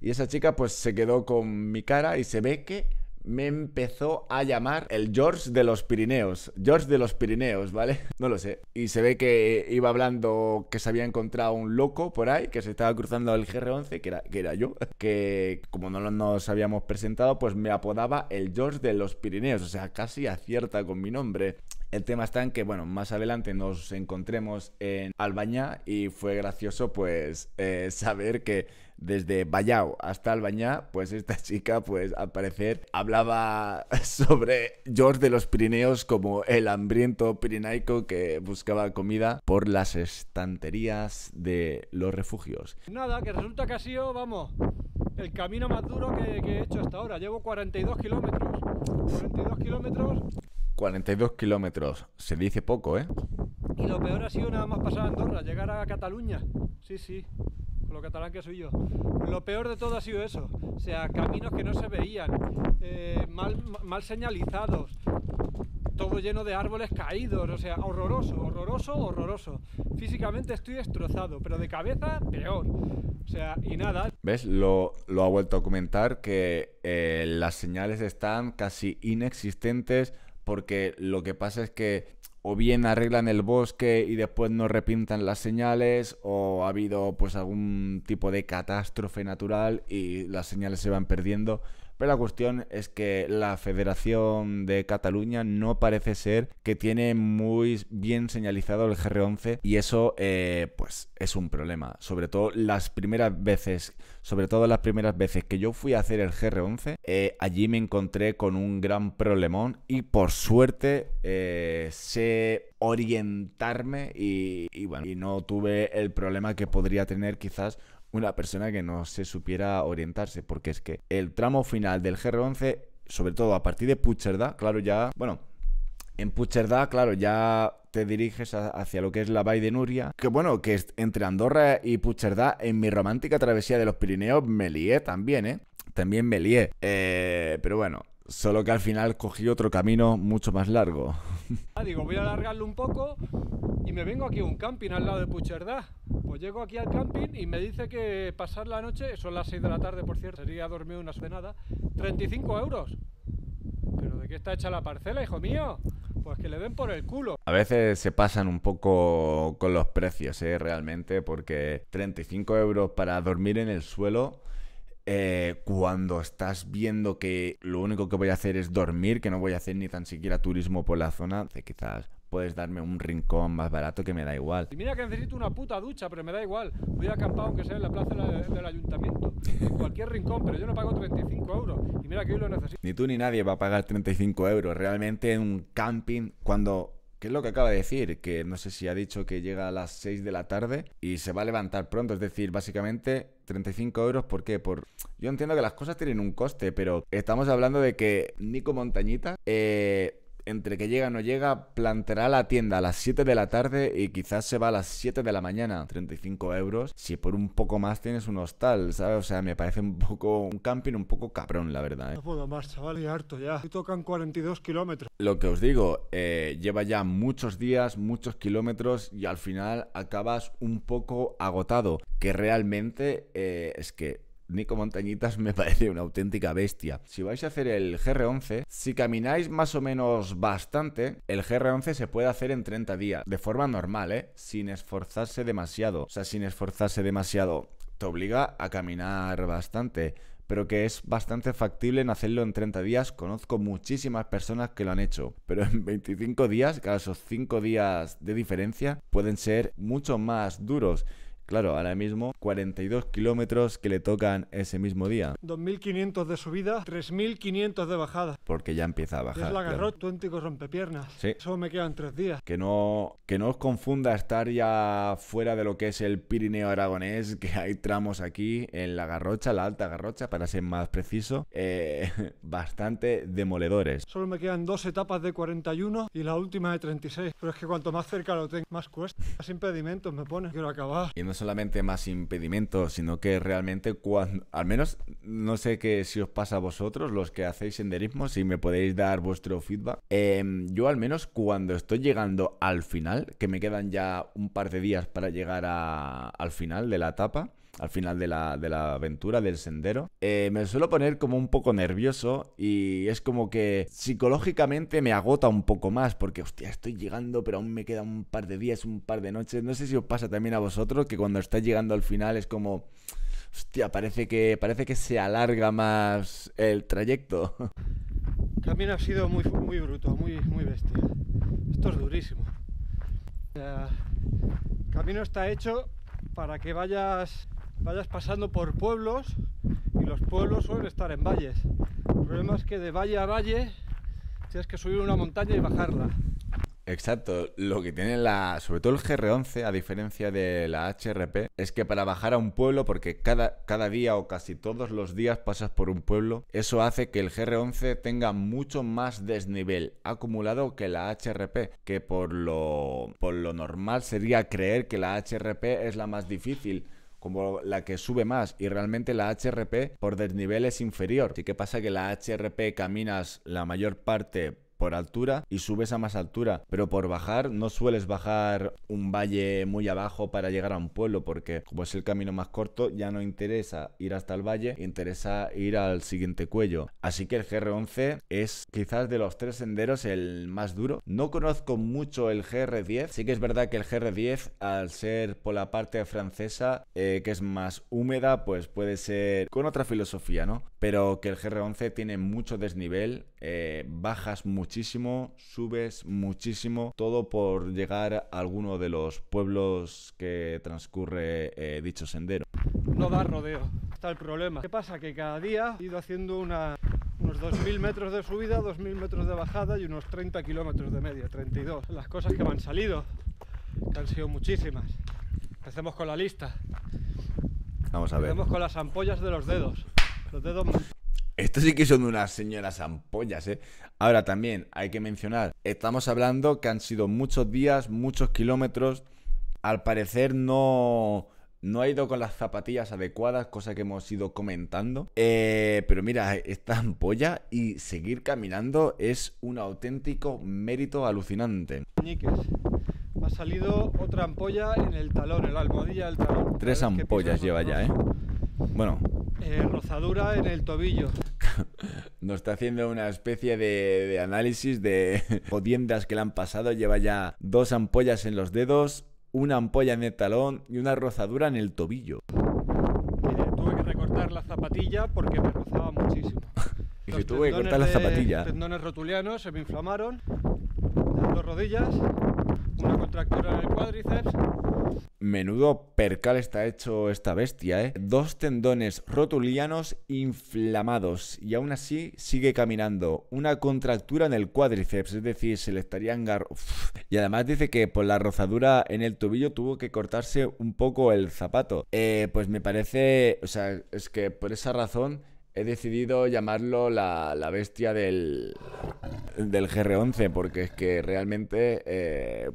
Y esa chica pues se quedó con mi cara y se ve que me empezó a llamar el George de los Pirineos. George de los Pirineos, ¿vale? No lo sé. Y se ve que iba hablando que se había encontrado un loco por ahí, que se estaba cruzando el GR11, que era, que era yo, que como no nos habíamos presentado, pues me apodaba el George de los Pirineos. O sea, casi acierta con mi nombre. El tema está en que, bueno, más adelante nos encontremos en Albañá y fue gracioso pues eh, saber que desde Bayao hasta Albañá, pues esta chica, pues al parecer, hablaba sobre George de los Pirineos como el hambriento pirinaico que buscaba comida por las estanterías de los refugios. Nada, que resulta que ha sido, vamos, el camino más duro que, he hecho hasta ahora. Llevo 42 kilómetros. 42 kilómetros. 42 kilómetros, se dice poco, ¿eh? Y lo peor ha sido nada más pasar Andorra, llegar a Cataluña. Sí, sí lo catalán que soy yo. Lo peor de todo ha sido eso, o sea, caminos que no se veían, eh, mal, señalizados, todo lleno de árboles caídos, o sea, horroroso, horroroso, horroroso. Físicamente estoy destrozado, pero de cabeza peor. O sea, y nada. ¿Ves? Lo, ha vuelto a comentar que eh, las señales están casi inexistentes porque lo que pasa es que o bien arreglan el bosque y después no repintan las señales, o ha habido pues algún tipo de catástrofe natural y las señales se van perdiendo. Pero la cuestión es que la Federación de Cataluña no parece ser que tiene muy bien señalizado el GR11 y eso eh, pues es un problema. Sobre todo las primeras veces, sobre todo las primeras veces que yo fui a hacer el GR11, eh, allí me encontré con un gran problemón y por suerte eh, sé orientarme y, y, bueno, y no tuve el problema que podría tener quizás una persona que no se supiera orientarse, porque es que el tramo final del GR11, sobre todo a partir de Pucherdá, claro, ya, bueno, en Pucherdá, claro, ya te diriges hacia lo que es la Bay de Nuria, que bueno, que entre Andorra y Pucherdá, en mi romántica travesía de los Pirineos me lié también, ¿eh? También me lié. Eh, pero bueno, solo que al final cogí otro camino mucho más largo. Ah, digo, voy a alargarlo un poco y me vengo aquí a un camping al lado de Pucherdá. Pues llego aquí al camping y me dice que pasar la noche, son las 6 de la tarde por cierto, sería dormir una cenada, 35 euros. ¿Pero de qué está hecha la parcela, hijo mío? Pues que le den por el culo. A veces se pasan un poco con los precios, ¿eh? Realmente, porque 35 euros para dormir en el suelo eh, cuando estás viendo que lo único que voy a hacer es dormir, que no voy a hacer ni tan siquiera turismo por la zona, quizás puedes darme un rincón más barato que me da igual. Y mira que necesito una puta ducha, pero me da igual. Voy a acampar aunque sea en la plaza del ayuntamiento, en cualquier rincón, pero yo no pago 35 euros. Y mira que hoy lo necesito. Ni tú ni nadie va a pagar 35 euros. Realmente en un camping, cuando ¿Qué es lo que acaba de decir? Que no sé si ha dicho que llega a las 6 de la tarde y se va a levantar pronto. Es decir, básicamente 35 euros, ¿por qué? Por... Yo entiendo que las cosas tienen un coste, pero estamos hablando de que Nico Montañita eh, entre que llega o no llega, plantará la tienda a las 7 de la tarde y quizás se va a las 7 de la mañana, 35 euros. Si por un poco más tienes un hostal, ¿sabes? O sea, me parece un poco un camping un poco cabrón, la verdad. ¿eh? No puedo más, chaval, y harto ya. Y tocan 42 kilómetros. Lo que os digo, eh, lleva ya muchos días, muchos kilómetros y al final acabas un poco agotado. Que realmente eh, es que Nico Montañitas me parece una auténtica bestia. Si vais a hacer el GR11, si camináis más o menos bastante, el GR11 se puede hacer en 30 días, de forma normal, ¿eh? Sin esforzarse demasiado. O sea, sin esforzarse demasiado. Te obliga a caminar bastante pero que es bastante factible en hacerlo en 30 días. Conozco muchísimas personas que lo han hecho, pero en 25 días, cada esos 5 días de diferencia, pueden ser mucho más duros. Claro, ahora mismo 42 kilómetros que le tocan ese mismo día. 2.500 de subida, 3.500 de bajada. Porque ya empieza a bajar. es la garrocha, tuéntico rompepiernas. Sí. Solo me quedan tres días. Que no, que no os confunda estar ya fuera de lo que es el Pirineo aragonés, que hay tramos aquí en la garrocha, la alta garrocha, para ser más preciso, eh, bastante demoledores. Solo me quedan dos etapas de 41 y la última de 36. Pero es que cuanto más cerca lo tengo, más cuesta. Más impedimentos me pone. Quiero acabar. Y no solamente más impedimentos, sino que realmente cuando, al menos no sé qué si os pasa a vosotros, los que hacéis senderismo, si me podéis dar vuestro feedback. Em, yo al menos cuando estoy llegando al final, que me quedan ya un par de días para llegar a, al final de la etapa, al final de la, aventura, del sendero, eh, me suelo poner como un poco nervioso y es como que psicológicamente me agota un poco más porque, hostia, estoy llegando, pero aún me quedan un par de días, un par de noches. No sé si os pasa también a vosotros que cuando estáis llegando al final es como... Hostia, parece que, parece que se alarga más el trayecto. También ha sido muy, muy bruto, muy, muy bestia. Esto es durísimo. Eh, el camino está hecho para que vayas vayas pasando por pueblos y los pueblos suelen estar en valles. El problema es que de valle a valle tienes que subir una montaña y bajarla. Exacto, lo que tiene la, sobre todo el GR11, a diferencia de la HRP, es que para bajar a un pueblo, porque cada, cada día o casi todos los días pasas por un pueblo, eso hace que el GR11 tenga mucho más desnivel acumulado que la HRP, que por lo, por lo normal sería creer que la HRP es la más difícil como la que sube más y realmente la HRP por desnivel es inferior. Así que pasa que la HRP caminas la mayor parte por altura y subes a más altura, pero por bajar no sueles bajar un valle muy abajo para llegar a un pueblo porque como es el camino más corto ya no interesa ir hasta el valle, interesa ir al siguiente cuello. Así que el GR11 es quizás de los tres senderos el más duro. No conozco mucho el GR10, sí que es verdad que el GR10 al ser por la parte francesa eh, que es más húmeda pues puede ser con otra filosofía, ¿no? Pero que el GR11 tiene mucho desnivel eh, bajas muchísimo, subes muchísimo, todo por llegar a alguno de los pueblos que transcurre eh, dicho sendero. No da rodeo, está el problema. ¿Qué pasa? Que cada día he ido haciendo una, unos 2.000 metros de subida, 2.000 metros de bajada y unos 30 kilómetros de media, 32. Las cosas que me han salido, han sido muchísimas. Empecemos con la lista. Vamos a ver. Empecemos con las ampollas de los dedos. Los dedos esto sí que son unas señoras ampollas, ¿eh? Ahora también hay que mencionar, estamos hablando que han sido muchos días, muchos kilómetros. Al parecer no, no ha ido con las zapatillas adecuadas, cosa que hemos ido comentando. Eh, pero mira, esta ampolla y seguir caminando es un auténtico mérito alucinante. Niques ha salido otra ampolla en el talón, en la almohadilla del talón. Tres ampollas lleva ya, ¿eh? Bueno. Eh, rozadura en el tobillo. nos está haciendo una especie de, análisis de jodiendas que le han pasado. Lleva ya dos ampollas en los dedos, una ampolla en el talón y una rozadura en el tobillo. Tuve que recortar la zapatilla porque me rozaba muchísimo. tuve que cortar la zapatilla. Los tendones rotulianos se me inflamaron, las dos rodillas en el cuádriceps. Menudo percal está hecho esta bestia, ¿eh? Dos tendones rotulianos inflamados y aún así sigue caminando. Una contractura en el cuádriceps, es decir, se le estaría engarro... Y además dice que por la rozadura en el tobillo tuvo que cortarse un poco el zapato. Eh, pues me parece, o sea, es que por esa razón he decidido llamarlo la, bestia del, del GR11, porque es que realmente... Eh,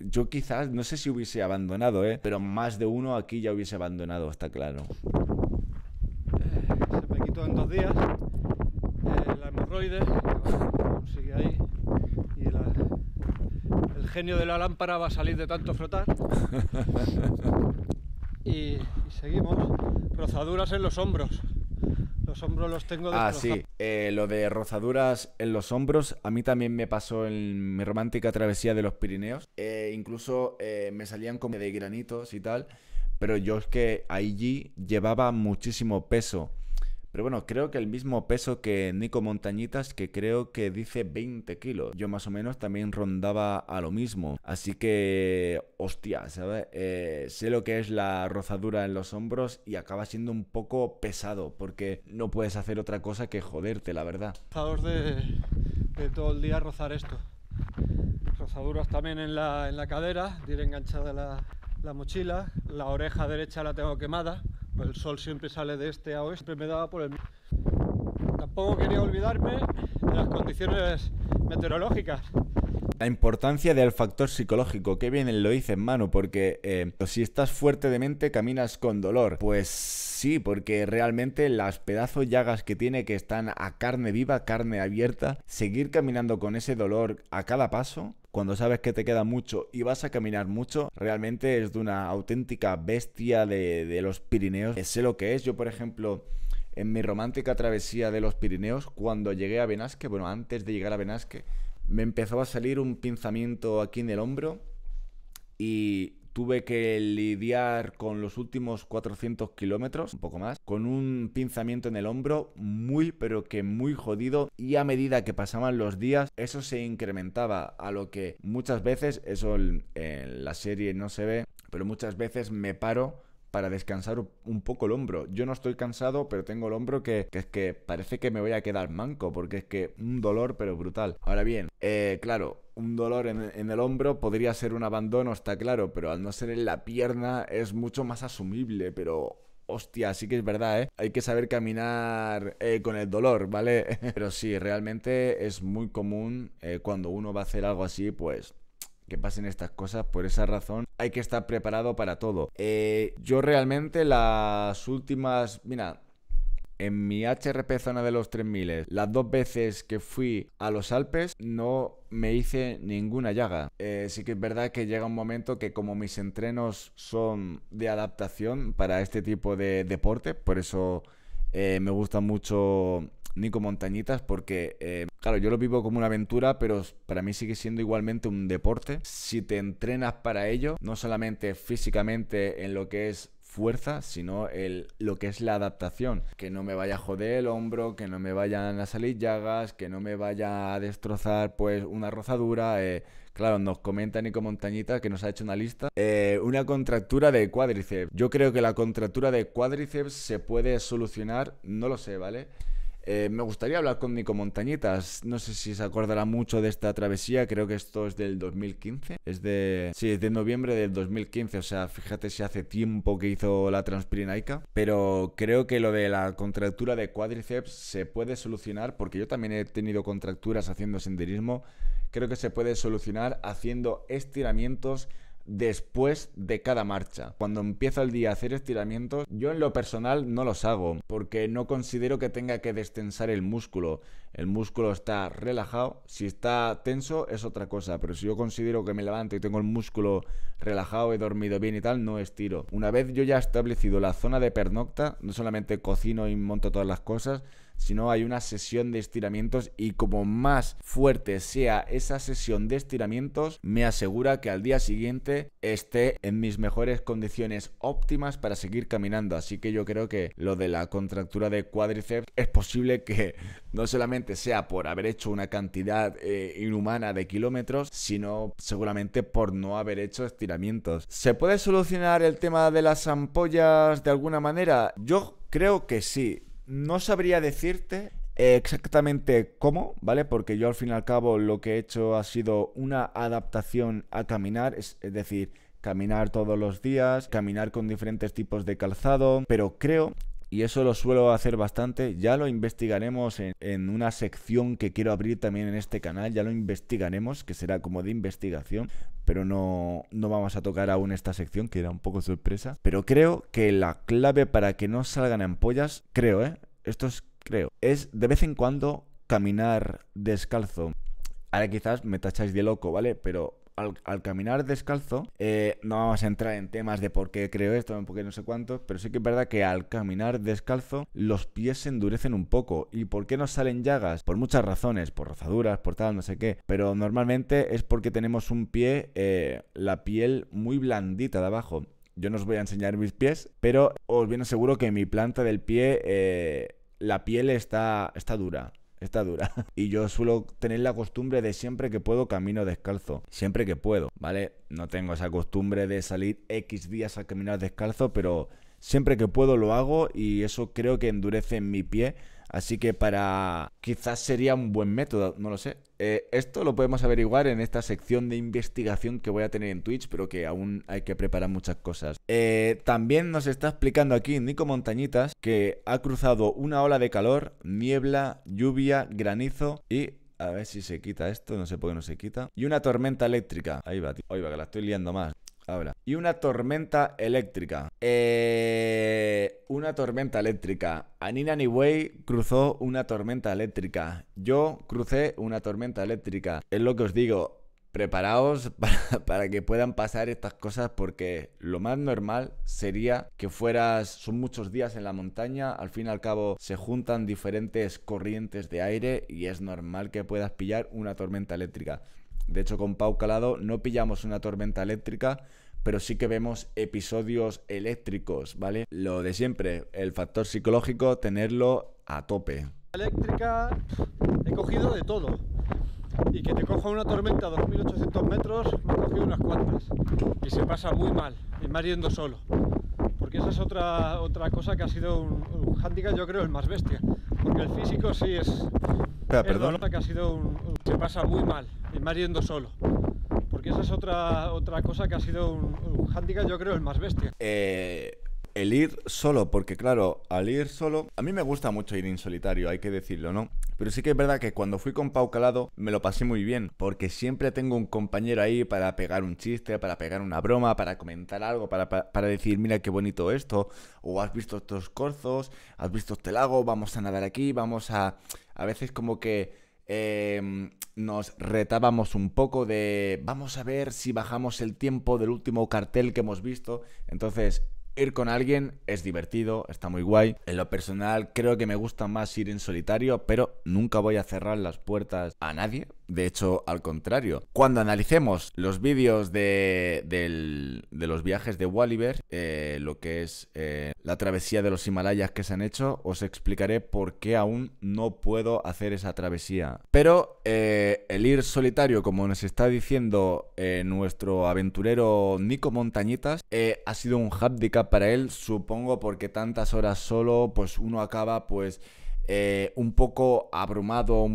yo quizás, no sé si hubiese abandonado, ¿eh? pero más de uno aquí ya hubiese abandonado, está claro. Eh, se me quitó en dos días eh, la hemorroide, sigue ahí, y el genio de la lámpara va a salir de tanto frotar. y seguimos, rozaduras en los hombros. Los hombros los tengo de Ah, sí. Eh, lo de rozaduras en los hombros, a mí también me pasó en mi romántica travesía de los Pirineos. Eh, incluso eh, me salían como de granitos y tal. Pero yo es que allí llevaba muchísimo peso. Pero bueno, creo que el mismo peso que Nico Montañitas, que creo que dice 20 kilos. Yo más o menos también rondaba a lo mismo. Así que, hostia, ¿sabes? Eh, sé lo que es la rozadura en los hombros y acaba siendo un poco pesado, porque no puedes hacer otra cosa que joderte, la verdad. De, de todo el día rozar esto. Rozaduras también en la, cadera, tiene enganchada la mochila, la oreja derecha la tengo quemada el sol siempre sale de este a oeste, me daba por el... Tampoco quería olvidarme de las condiciones meteorológicas. La importancia del factor psicológico, que bien lo en mano, porque eh, si estás fuerte de mente, caminas con dolor. Pues sí, porque realmente las pedazos llagas que tiene que están a carne viva, carne abierta, seguir caminando con ese dolor a cada paso, cuando sabes que te queda mucho y vas a caminar mucho, realmente es de una auténtica bestia de, los Pirineos. Eh, sé lo que es. Yo, por ejemplo, en mi romántica travesía de los Pirineos, cuando llegué a Benasque, bueno, antes de llegar a Benasque, me empezó a salir un pinzamiento aquí en el hombro y tuve que lidiar con los últimos 400 kilómetros, un poco más, con un pinzamiento en el hombro muy pero que muy jodido y a medida que pasaban los días eso se incrementaba a lo que muchas veces, eso en la serie no se ve, pero muchas veces me paro para descansar un poco el hombro. Yo no estoy cansado, pero tengo el hombro que, es que parece que me voy a quedar manco, porque es que un dolor, pero brutal. Ahora bien, eh, claro, un dolor en, el hombro podría ser un abandono, está claro, pero al no ser en la pierna es mucho más asumible, pero... Hostia, sí que es verdad, ¿eh? Hay que saber caminar eh, con el dolor, ¿vale? pero sí, realmente es muy común eh, cuando uno va a hacer algo así, pues pasen estas cosas. Por esa razón hay que estar preparado para todo. Eh, yo realmente las últimas... Mira, en mi HRP zona de los 3000, las dos veces que fui a los Alpes, no me hice ninguna llaga. Eh, sí que es verdad que llega un momento que como mis entrenos son de adaptación para este tipo de deporte, por eso eh, me gusta mucho Nico Montañitas, porque, eh, claro, yo lo vivo como una aventura, pero para mí sigue siendo igualmente un deporte. Si te entrenas para ello, no solamente físicamente en lo que es fuerza, sino el, lo que es la adaptación. Que no me vaya a joder el hombro, que no me vayan a salir llagas, que no me vaya a destrozar pues una rozadura. Eh, claro, nos comenta Nico Montañita que nos ha hecho una lista. Eh, una contractura de cuádriceps. Yo creo que la contractura de cuádriceps se puede solucionar, no lo sé, ¿vale? Eh, me gustaría hablar con Nico Montañetas, No sé si se acordará mucho de esta travesía. Creo que esto es del 2015. Es de. Sí, es de noviembre del 2015. O sea, fíjate si hace tiempo que hizo la transpirinaica. Pero creo que lo de la contractura de cuádriceps se puede solucionar. Porque yo también he tenido contracturas haciendo senderismo. Creo que se puede solucionar haciendo estiramientos después de cada marcha. Cuando empiezo el día a hacer estiramientos, yo en lo personal no los hago, porque no considero que tenga que destensar el músculo. El músculo está relajado, si está tenso es otra cosa, pero si yo considero que me levanto y tengo el músculo relajado, he dormido bien y tal, no estiro. Una vez yo ya establecido la zona de pernocta, no solamente cocino y monto todas las cosas, sino hay una sesión de estiramientos y como más fuerte sea esa sesión de estiramientos, me asegura que al día siguiente esté en mis mejores condiciones óptimas para seguir caminando. Así que yo creo que lo de la contractura de cuádriceps es posible que no solamente sea por haber hecho una cantidad eh, inhumana de kilómetros, sino seguramente por no haber hecho estiramientos. ¿Se puede solucionar el tema de las ampollas de alguna manera? Yo creo que sí no sabría decirte exactamente cómo, ¿vale? Porque yo al fin y al cabo lo que he hecho ha sido una adaptación a caminar, es, es decir, caminar todos los días, caminar con diferentes tipos de calzado, pero creo y eso lo suelo hacer bastante. Ya lo investigaremos en, una sección que quiero abrir también en este canal. Ya lo investigaremos, que será como de investigación. Pero no, no vamos a tocar aún esta sección, que era un poco sorpresa. Pero creo que la clave para que no salgan ampollas, creo, ¿eh? Esto es creo. Es de vez en cuando caminar descalzo. Ahora quizás me tacháis de loco, ¿vale? Pero al, caminar descalzo, eh, no vamos a entrar en temas de por qué creo esto, porque no sé cuánto, pero sí que es verdad que al caminar descalzo los pies se endurecen un poco. ¿Y por qué nos salen llagas? Por muchas razones, por rozaduras, por tal, no sé qué. Pero normalmente es porque tenemos un pie, eh, la piel muy blandita de abajo. Yo no os voy a enseñar mis pies, pero os bien aseguro que mi planta del pie, eh, la piel está, está dura está dura. Y yo suelo tener la costumbre de siempre que puedo camino descalzo, siempre que puedo, ¿vale? No tengo esa costumbre de salir X días a caminar descalzo, pero siempre que puedo lo hago y eso creo que endurece en mi pie Así que para... quizás sería un buen método, no lo sé. Eh, esto lo podemos averiguar en esta sección de investigación que voy a tener en Twitch, pero que aún hay que preparar muchas cosas. Eh, también nos está explicando aquí Nico Montañitas que ha cruzado una ola de calor, niebla, lluvia, granizo y a ver si se quita esto, no sé por qué no se quita. Y una tormenta eléctrica. Ahí va, tío. Ahí va, que la estoy liando más. Ahora. Y una tormenta eléctrica. Eh, una tormenta eléctrica. Anina Niway cruzó una tormenta eléctrica. Yo crucé una tormenta eléctrica. Es lo que os digo. Preparaos para, que puedan pasar estas cosas porque lo más normal sería que fueras, son muchos días en la montaña, al fin y al cabo se juntan diferentes corrientes de aire y es normal que puedas pillar una tormenta eléctrica. De hecho, con Pau Calado no pillamos una tormenta eléctrica, pero sí que vemos episodios eléctricos, ¿vale? Lo de siempre, el factor psicológico, tenerlo a tope. Eléctrica, he cogido de todo. Y que te coja una tormenta a 2.800 metros, me he cogido unas cuantas. Y se pasa muy mal, y más yendo solo. Porque esa es otra, otra cosa que ha sido un, un handicap, yo creo, el más bestia. Porque el físico sí es Espera, perdón. que ha sido se pasa muy mal, y más yendo solo. Porque esa es otra, otra cosa que ha sido un, handicap, yo creo, el más bestia. Eh, el ir solo, porque claro, al ir solo, a mí me gusta mucho ir en solitario, hay que decirlo, ¿no? Pero sí que es verdad que cuando fui con Pau Calado me lo pasé muy bien, porque siempre tengo un compañero ahí para pegar un chiste, para pegar una broma, para comentar algo, para, para decir, mira qué bonito esto, o has visto estos corzos, has visto este lago, vamos a nadar aquí, vamos a a veces como que em, nos retábamos un poco de vamos a ver si bajamos el tiempo del último cartel que hemos visto. Entonces, ir con alguien es divertido, está muy guay. En lo personal creo que me gusta más ir en solitario, pero nunca voy a cerrar las puertas a nadie de hecho, al contrario, cuando analicemos los vídeos de, los viajes de Walliver, eh, lo que es eh, la travesía de los Himalayas que se han hecho, os explicaré por qué aún no puedo hacer esa travesía. Pero eh, el ir solitario, como nos está diciendo nuestro aventurero Nico Montañitas, ha sido un handicap para él, supongo porque tantas horas solo, pues uno acaba pues... un poco abrumado,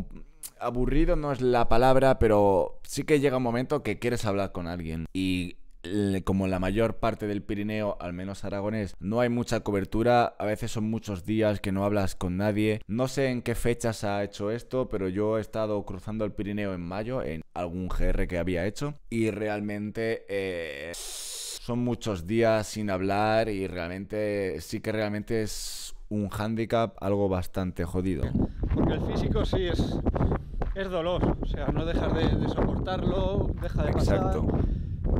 aburrido no es la palabra, pero sí que llega un momento que quieres hablar con alguien. Y como la mayor parte del Pirineo, al menos aragonés, no hay mucha cobertura, a veces son muchos días que no hablas con nadie. No sé en qué fechas ha hecho esto, pero yo he estado cruzando el Pirineo en mayo en algún GR que había hecho y realmente... Eh, son muchos días sin hablar y realmente sí que realmente es un hándicap algo bastante jodido. Porque el físico sí es es dolor, o sea, no dejas de, soportarlo, deja de pasar. Exacto.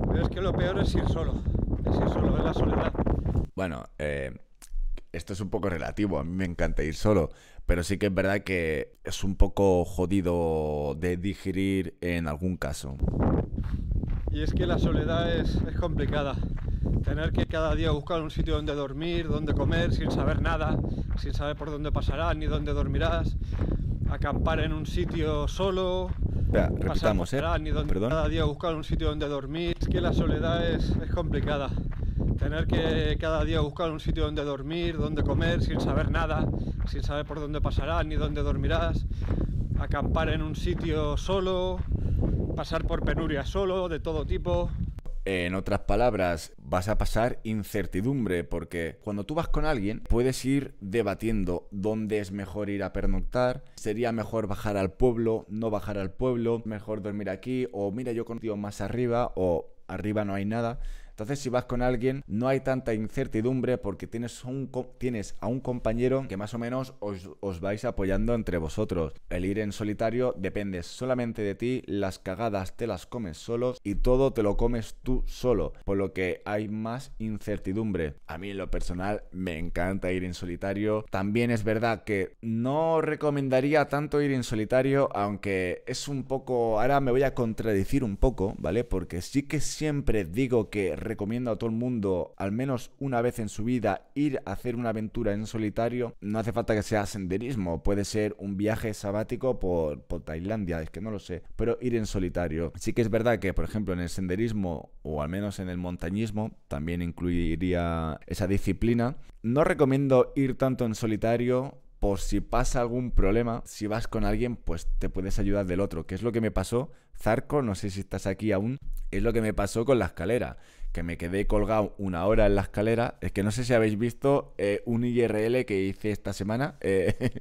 Pero es que lo peor es ir solo, es ir solo, es la soledad. Bueno, eh, esto es un poco relativo, a mí me encanta ir solo, pero sí que es verdad que es un poco jodido de digerir en algún caso. Y es que la soledad es complicada tener que cada día buscar un sitio donde dormir, donde comer, sin saber nada, sin saber por dónde pasarás ni dónde dormirás, acampar en un sitio solo. Espera, repitamos, ¿eh? Ni dónde, Cada día buscar un sitio donde dormir. Es que la soledad es, es complicada. Tener que cada día buscar un sitio donde dormir, donde comer, sin saber nada, sin saber por dónde pasarás ni dónde dormirás, acampar en un sitio solo, pasar por penurias solo, de todo tipo, en otras palabras, vas a pasar incertidumbre porque cuando tú vas con alguien puedes ir debatiendo dónde es mejor ir a pernoctar, sería mejor bajar al pueblo, no bajar al pueblo, mejor dormir aquí o mira yo contigo más arriba o arriba no hay nada. Entonces, si vas con alguien, no hay tanta incertidumbre porque tienes, a un compañero que más o menos os, vais apoyando entre vosotros. El ir en solitario depende solamente de ti, las cagadas te las comes solos y todo te lo comes tú solo, por lo que hay más incertidumbre. A mí en lo personal me encanta ir en solitario. También es verdad que no recomendaría tanto ir en solitario, aunque es un poco... Ahora me voy a contradecir un poco, ¿vale? Porque sí que siempre digo que recomiendo a todo el mundo al menos una vez en su vida ir a hacer una aventura en solitario. No hace falta que sea senderismo, puede ser un viaje sabático por, por Tailandia, es que no lo sé, pero ir en solitario. Sí que es verdad que, por ejemplo, en el senderismo o al menos en el montañismo, también incluiría esa disciplina. No recomiendo ir tanto en solitario por si pasa algún problema, si vas con alguien, pues te puedes ayudar del otro, que es lo que me pasó. Zarco, no sé si estás aquí aún, es lo que me pasó con la escalera que me quedé colgado una hora en la escalera. Es que no sé si habéis visto eh, un IRL que hice esta semana. Eh,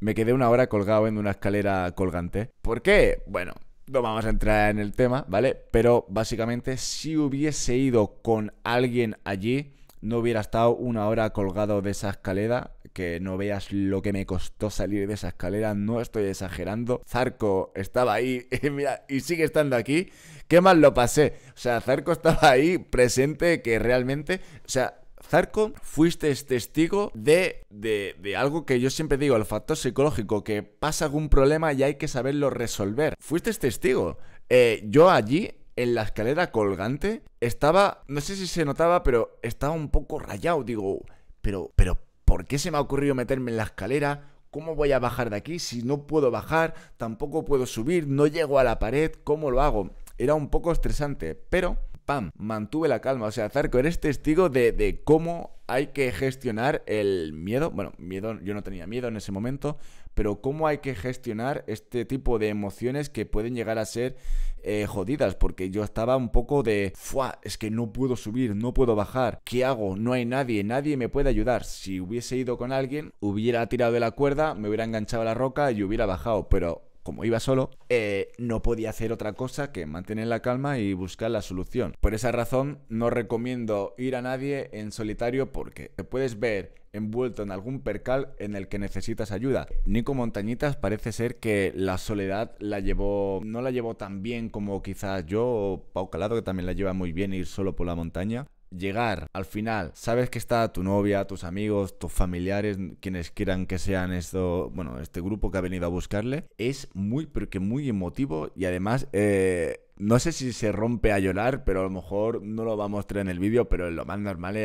me quedé una hora colgado en una escalera colgante. ¿Por qué? Bueno, no vamos a entrar en el tema, ¿vale? Pero básicamente si hubiese ido con alguien allí, no hubiera estado una hora colgado de esa escalera que no veas lo que me costó salir de esa escalera, no estoy exagerando. Zarco estaba ahí, y eh, mira, y sigue estando aquí. ¿Qué mal lo pasé? O sea, Zarco estaba ahí presente que realmente, o sea, Zarco, fuiste testigo de, de, de, algo que yo siempre digo, el factor psicológico, que pasa algún problema y hay que saberlo resolver. Fuiste testigo. Eh, yo allí, en la escalera colgante, estaba, no sé si se notaba, pero estaba un poco rayado. Digo, pero, pero, ¿por qué se me ha ocurrido meterme en la escalera? ¿Cómo voy a bajar de aquí? Si no puedo bajar, tampoco puedo subir, no llego a la pared, ¿cómo lo hago? Era un poco estresante, pero, pam, mantuve la calma. O sea, Zarco, eres testigo de, de cómo hay que gestionar el miedo. Bueno, miedo, yo no tenía miedo en ese momento, pero cómo hay que gestionar este tipo de emociones que pueden llegar a ser eh, jodidas, porque yo estaba un poco de, Fua, es que no puedo subir, no puedo bajar, ¿qué hago? No hay nadie, nadie me puede ayudar. Si hubiese ido con alguien, hubiera tirado de la cuerda, me hubiera enganchado a la roca y hubiera bajado, pero como iba solo, eh, no podía hacer otra cosa que mantener la calma y buscar la solución. Por esa razón, no recomiendo ir a nadie en solitario porque te puedes ver envuelto en algún percal en el que necesitas ayuda. Nico Montañitas parece ser que la soledad la llevó, no la llevó tan bien como quizás yo o Pau Calado, que también la lleva muy bien ir solo por la montaña llegar al final, sabes que está tu novia, tus amigos, tus familiares, quienes quieran que sean esto, bueno, este grupo que ha venido a buscarle, es muy, pero que muy emotivo y además, eh, no sé si se rompe a llorar, pero a lo mejor no lo va a mostrar en el vídeo, pero lo más normal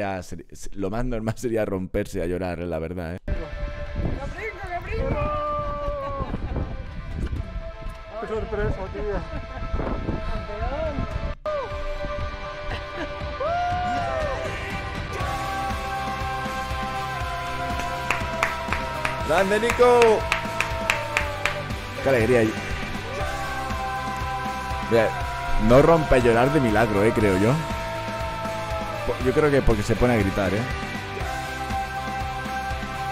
lo más normal sería romperse a llorar, la verdad, ¿eh? ¡Qué sorpresa, ¡Grande, Nico! ¡Qué alegría! no rompe a llorar de milagro, eh, creo yo. Yo creo que porque se pone a gritar, eh.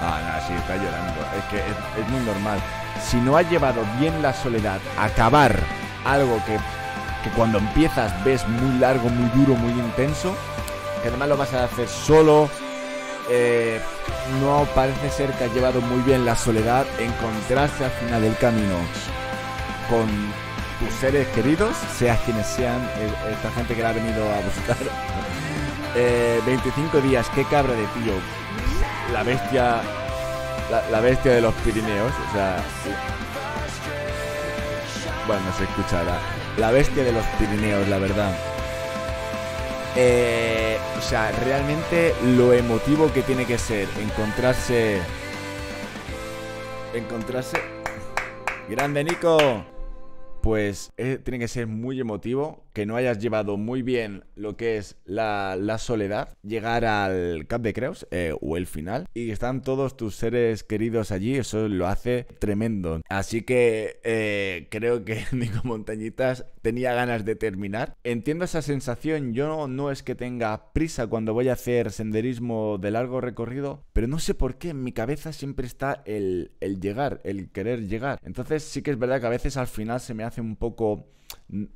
Ah, no, sí, está llorando. Es que es, muy normal. Si no has llevado bien la soledad, acabar algo que, que cuando empiezas ves muy largo, muy duro, muy intenso, que además lo vas a hacer solo, eh, no parece ser que ha llevado muy bien la soledad, encontrarse al final del camino con tus seres queridos, seas quienes sean, eh, esta gente que la ha venido a buscar. 25 eh, días, qué cabra de tío. La bestia. La, bestia de los Pirineos, o sea. Bueno, se escuchará. La bestia de los Pirineos, la verdad. Eh, o sea, realmente lo emotivo que tiene que ser encontrarse. Encontrarse. ¡Grande Nico! Pues eh, tiene que ser muy emotivo que no hayas llevado muy bien lo que es la, soledad, llegar al Cap de Creus eh, o el final, y están todos tus seres queridos allí, eso lo hace tremendo. Así que eh, creo que Nico Montañitas tenía ganas de terminar. Entiendo esa sensación, yo no, es que tenga prisa cuando voy a hacer senderismo de largo recorrido, pero no sé por qué en mi cabeza siempre está el, el llegar, el querer llegar. Entonces sí que es verdad que a veces al final se me hace un poco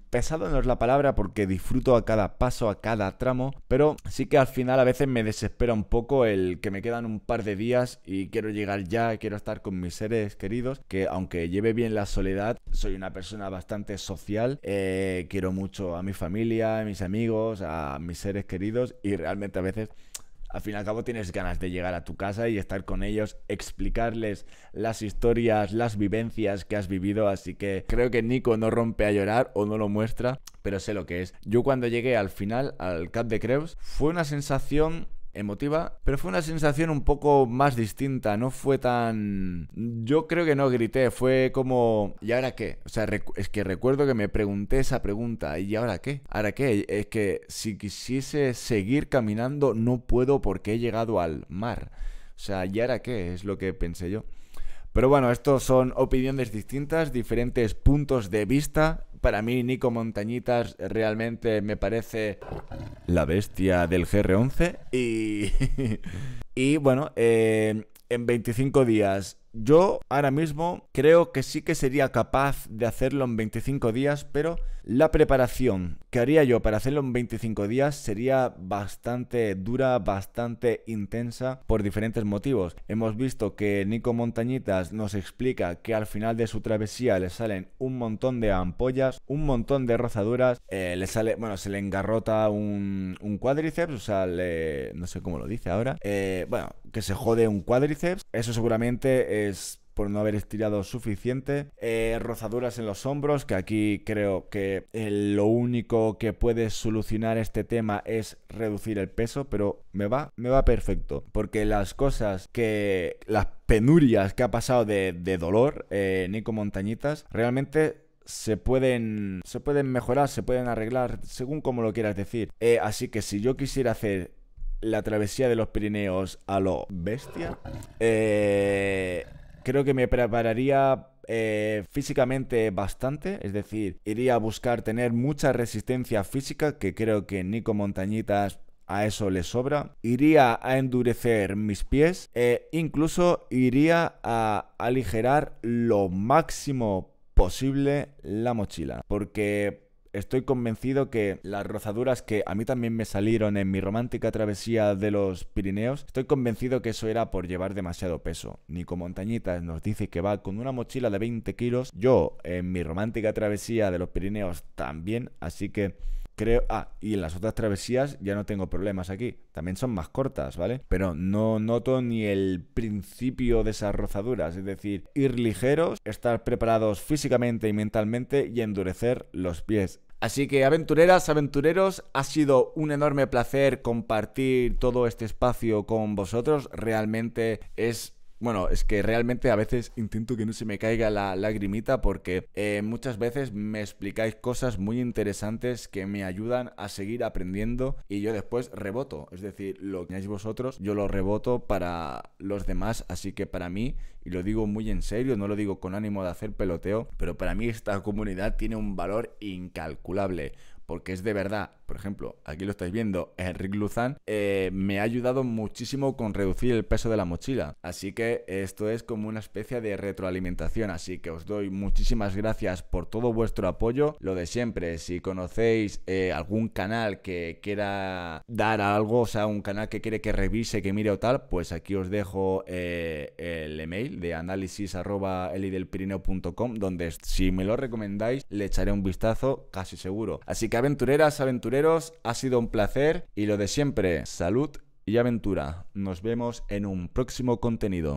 pesado no es la palabra porque disfruto a cada paso, a cada tramo, pero sí que al final a veces me desespera un poco el que me quedan un par de días y quiero llegar ya, quiero estar con mis seres queridos, que aunque lleve bien la soledad, soy una persona bastante social, eh, quiero mucho a mi familia, a mis amigos, a mis seres queridos y realmente a veces al fin y al cabo tienes ganas de llegar a tu casa y estar con ellos, explicarles las historias, las vivencias que has vivido, así que creo que Nico no rompe a llorar o no lo muestra, pero sé lo que es. Yo cuando llegué al final, al Cap de Creus, fue una sensación emotiva, pero fue una sensación un poco más distinta, no fue tan... Yo creo que no grité, fue como... ¿Y ahora qué? O sea, es que recuerdo que me pregunté esa pregunta, ¿y ahora qué? ¿Ahora qué? Es que si quisiese seguir caminando no puedo porque he llegado al mar. O sea, ¿y ahora qué? Es lo que pensé yo. Pero bueno, estos son opiniones distintas, diferentes puntos de vista para mí Nico Montañitas realmente me parece la bestia del GR11 y, y bueno, eh, en 25 días yo ahora mismo creo que sí que sería capaz de hacerlo en 25 días, pero la preparación que haría yo para hacerlo en 25 días sería bastante dura, bastante intensa por diferentes motivos. Hemos visto que Nico Montañitas nos explica que al final de su travesía le salen un montón de ampollas, un montón de rozaduras, eh, le sale, bueno, se le engarrota un, un cuádriceps, o sea, le, no sé cómo lo dice ahora, eh, bueno, que se jode un cuádriceps, eso seguramente... Eh, por no haber estirado suficiente, eh, rozaduras en los hombros, que aquí creo que eh, lo único que puede solucionar este tema es reducir el peso, pero me va, me va perfecto, porque las cosas que, las penurias que ha pasado de, dolor eh, Nico Montañitas, realmente se pueden, se pueden mejorar, se pueden arreglar, según como lo quieras decir. así que si yo quisiera hacer la travesía de los Pirineos a lo bestia, eh, creo que me prepararía eh, físicamente bastante, es decir, iría a buscar tener mucha resistencia física, que creo que Nico Montañitas a eso le sobra. Iría a endurecer mis pies, e incluso iría a aligerar lo máximo posible la mochila, porque estoy convencido que las rozaduras que a mí también me salieron en mi romántica travesía de los Pirineos, estoy convencido que eso era por llevar demasiado peso. Nico Montañitas nos dice que va con una mochila de 20 kilos, yo en mi romántica travesía de los Pirineos también, así que creo. Ah, y en las otras travesías ya no tengo problemas aquí. También son más cortas, ¿vale? Pero no noto ni el principio de esas rozaduras. Es decir, ir ligeros, estar preparados físicamente y mentalmente y endurecer los pies. Así que aventureras, aventureros, ha sido un enorme placer compartir todo este espacio con vosotros. Realmente es bueno, es que realmente a veces intento que no se me caiga la lagrimita porque eh, muchas veces me explicáis cosas muy interesantes que me ayudan a seguir aprendiendo y yo después reboto. Es decir, lo que hagáis vosotros, yo lo reboto para los demás, así que para mí, y lo digo muy en serio, no lo digo con ánimo de hacer peloteo, pero para mí esta comunidad tiene un valor incalculable porque es de verdad por ejemplo, aquí lo estáis viendo, Enric Luzán, eh, me ha ayudado muchísimo con reducir el peso de la mochila. Así que esto es como una especie de retroalimentación, así que os doy muchísimas gracias por todo vuestro apoyo. Lo de siempre, si conocéis eh, algún canal que quiera dar algo, o sea, un canal que quiere que revise, que mire o tal, pues aquí os dejo eh, el email de análisis donde si me lo recomendáis, le echaré un vistazo casi seguro. Así que aventureras, aventureras, ha sido un placer y lo de siempre, salud y aventura. Nos vemos en un próximo contenido.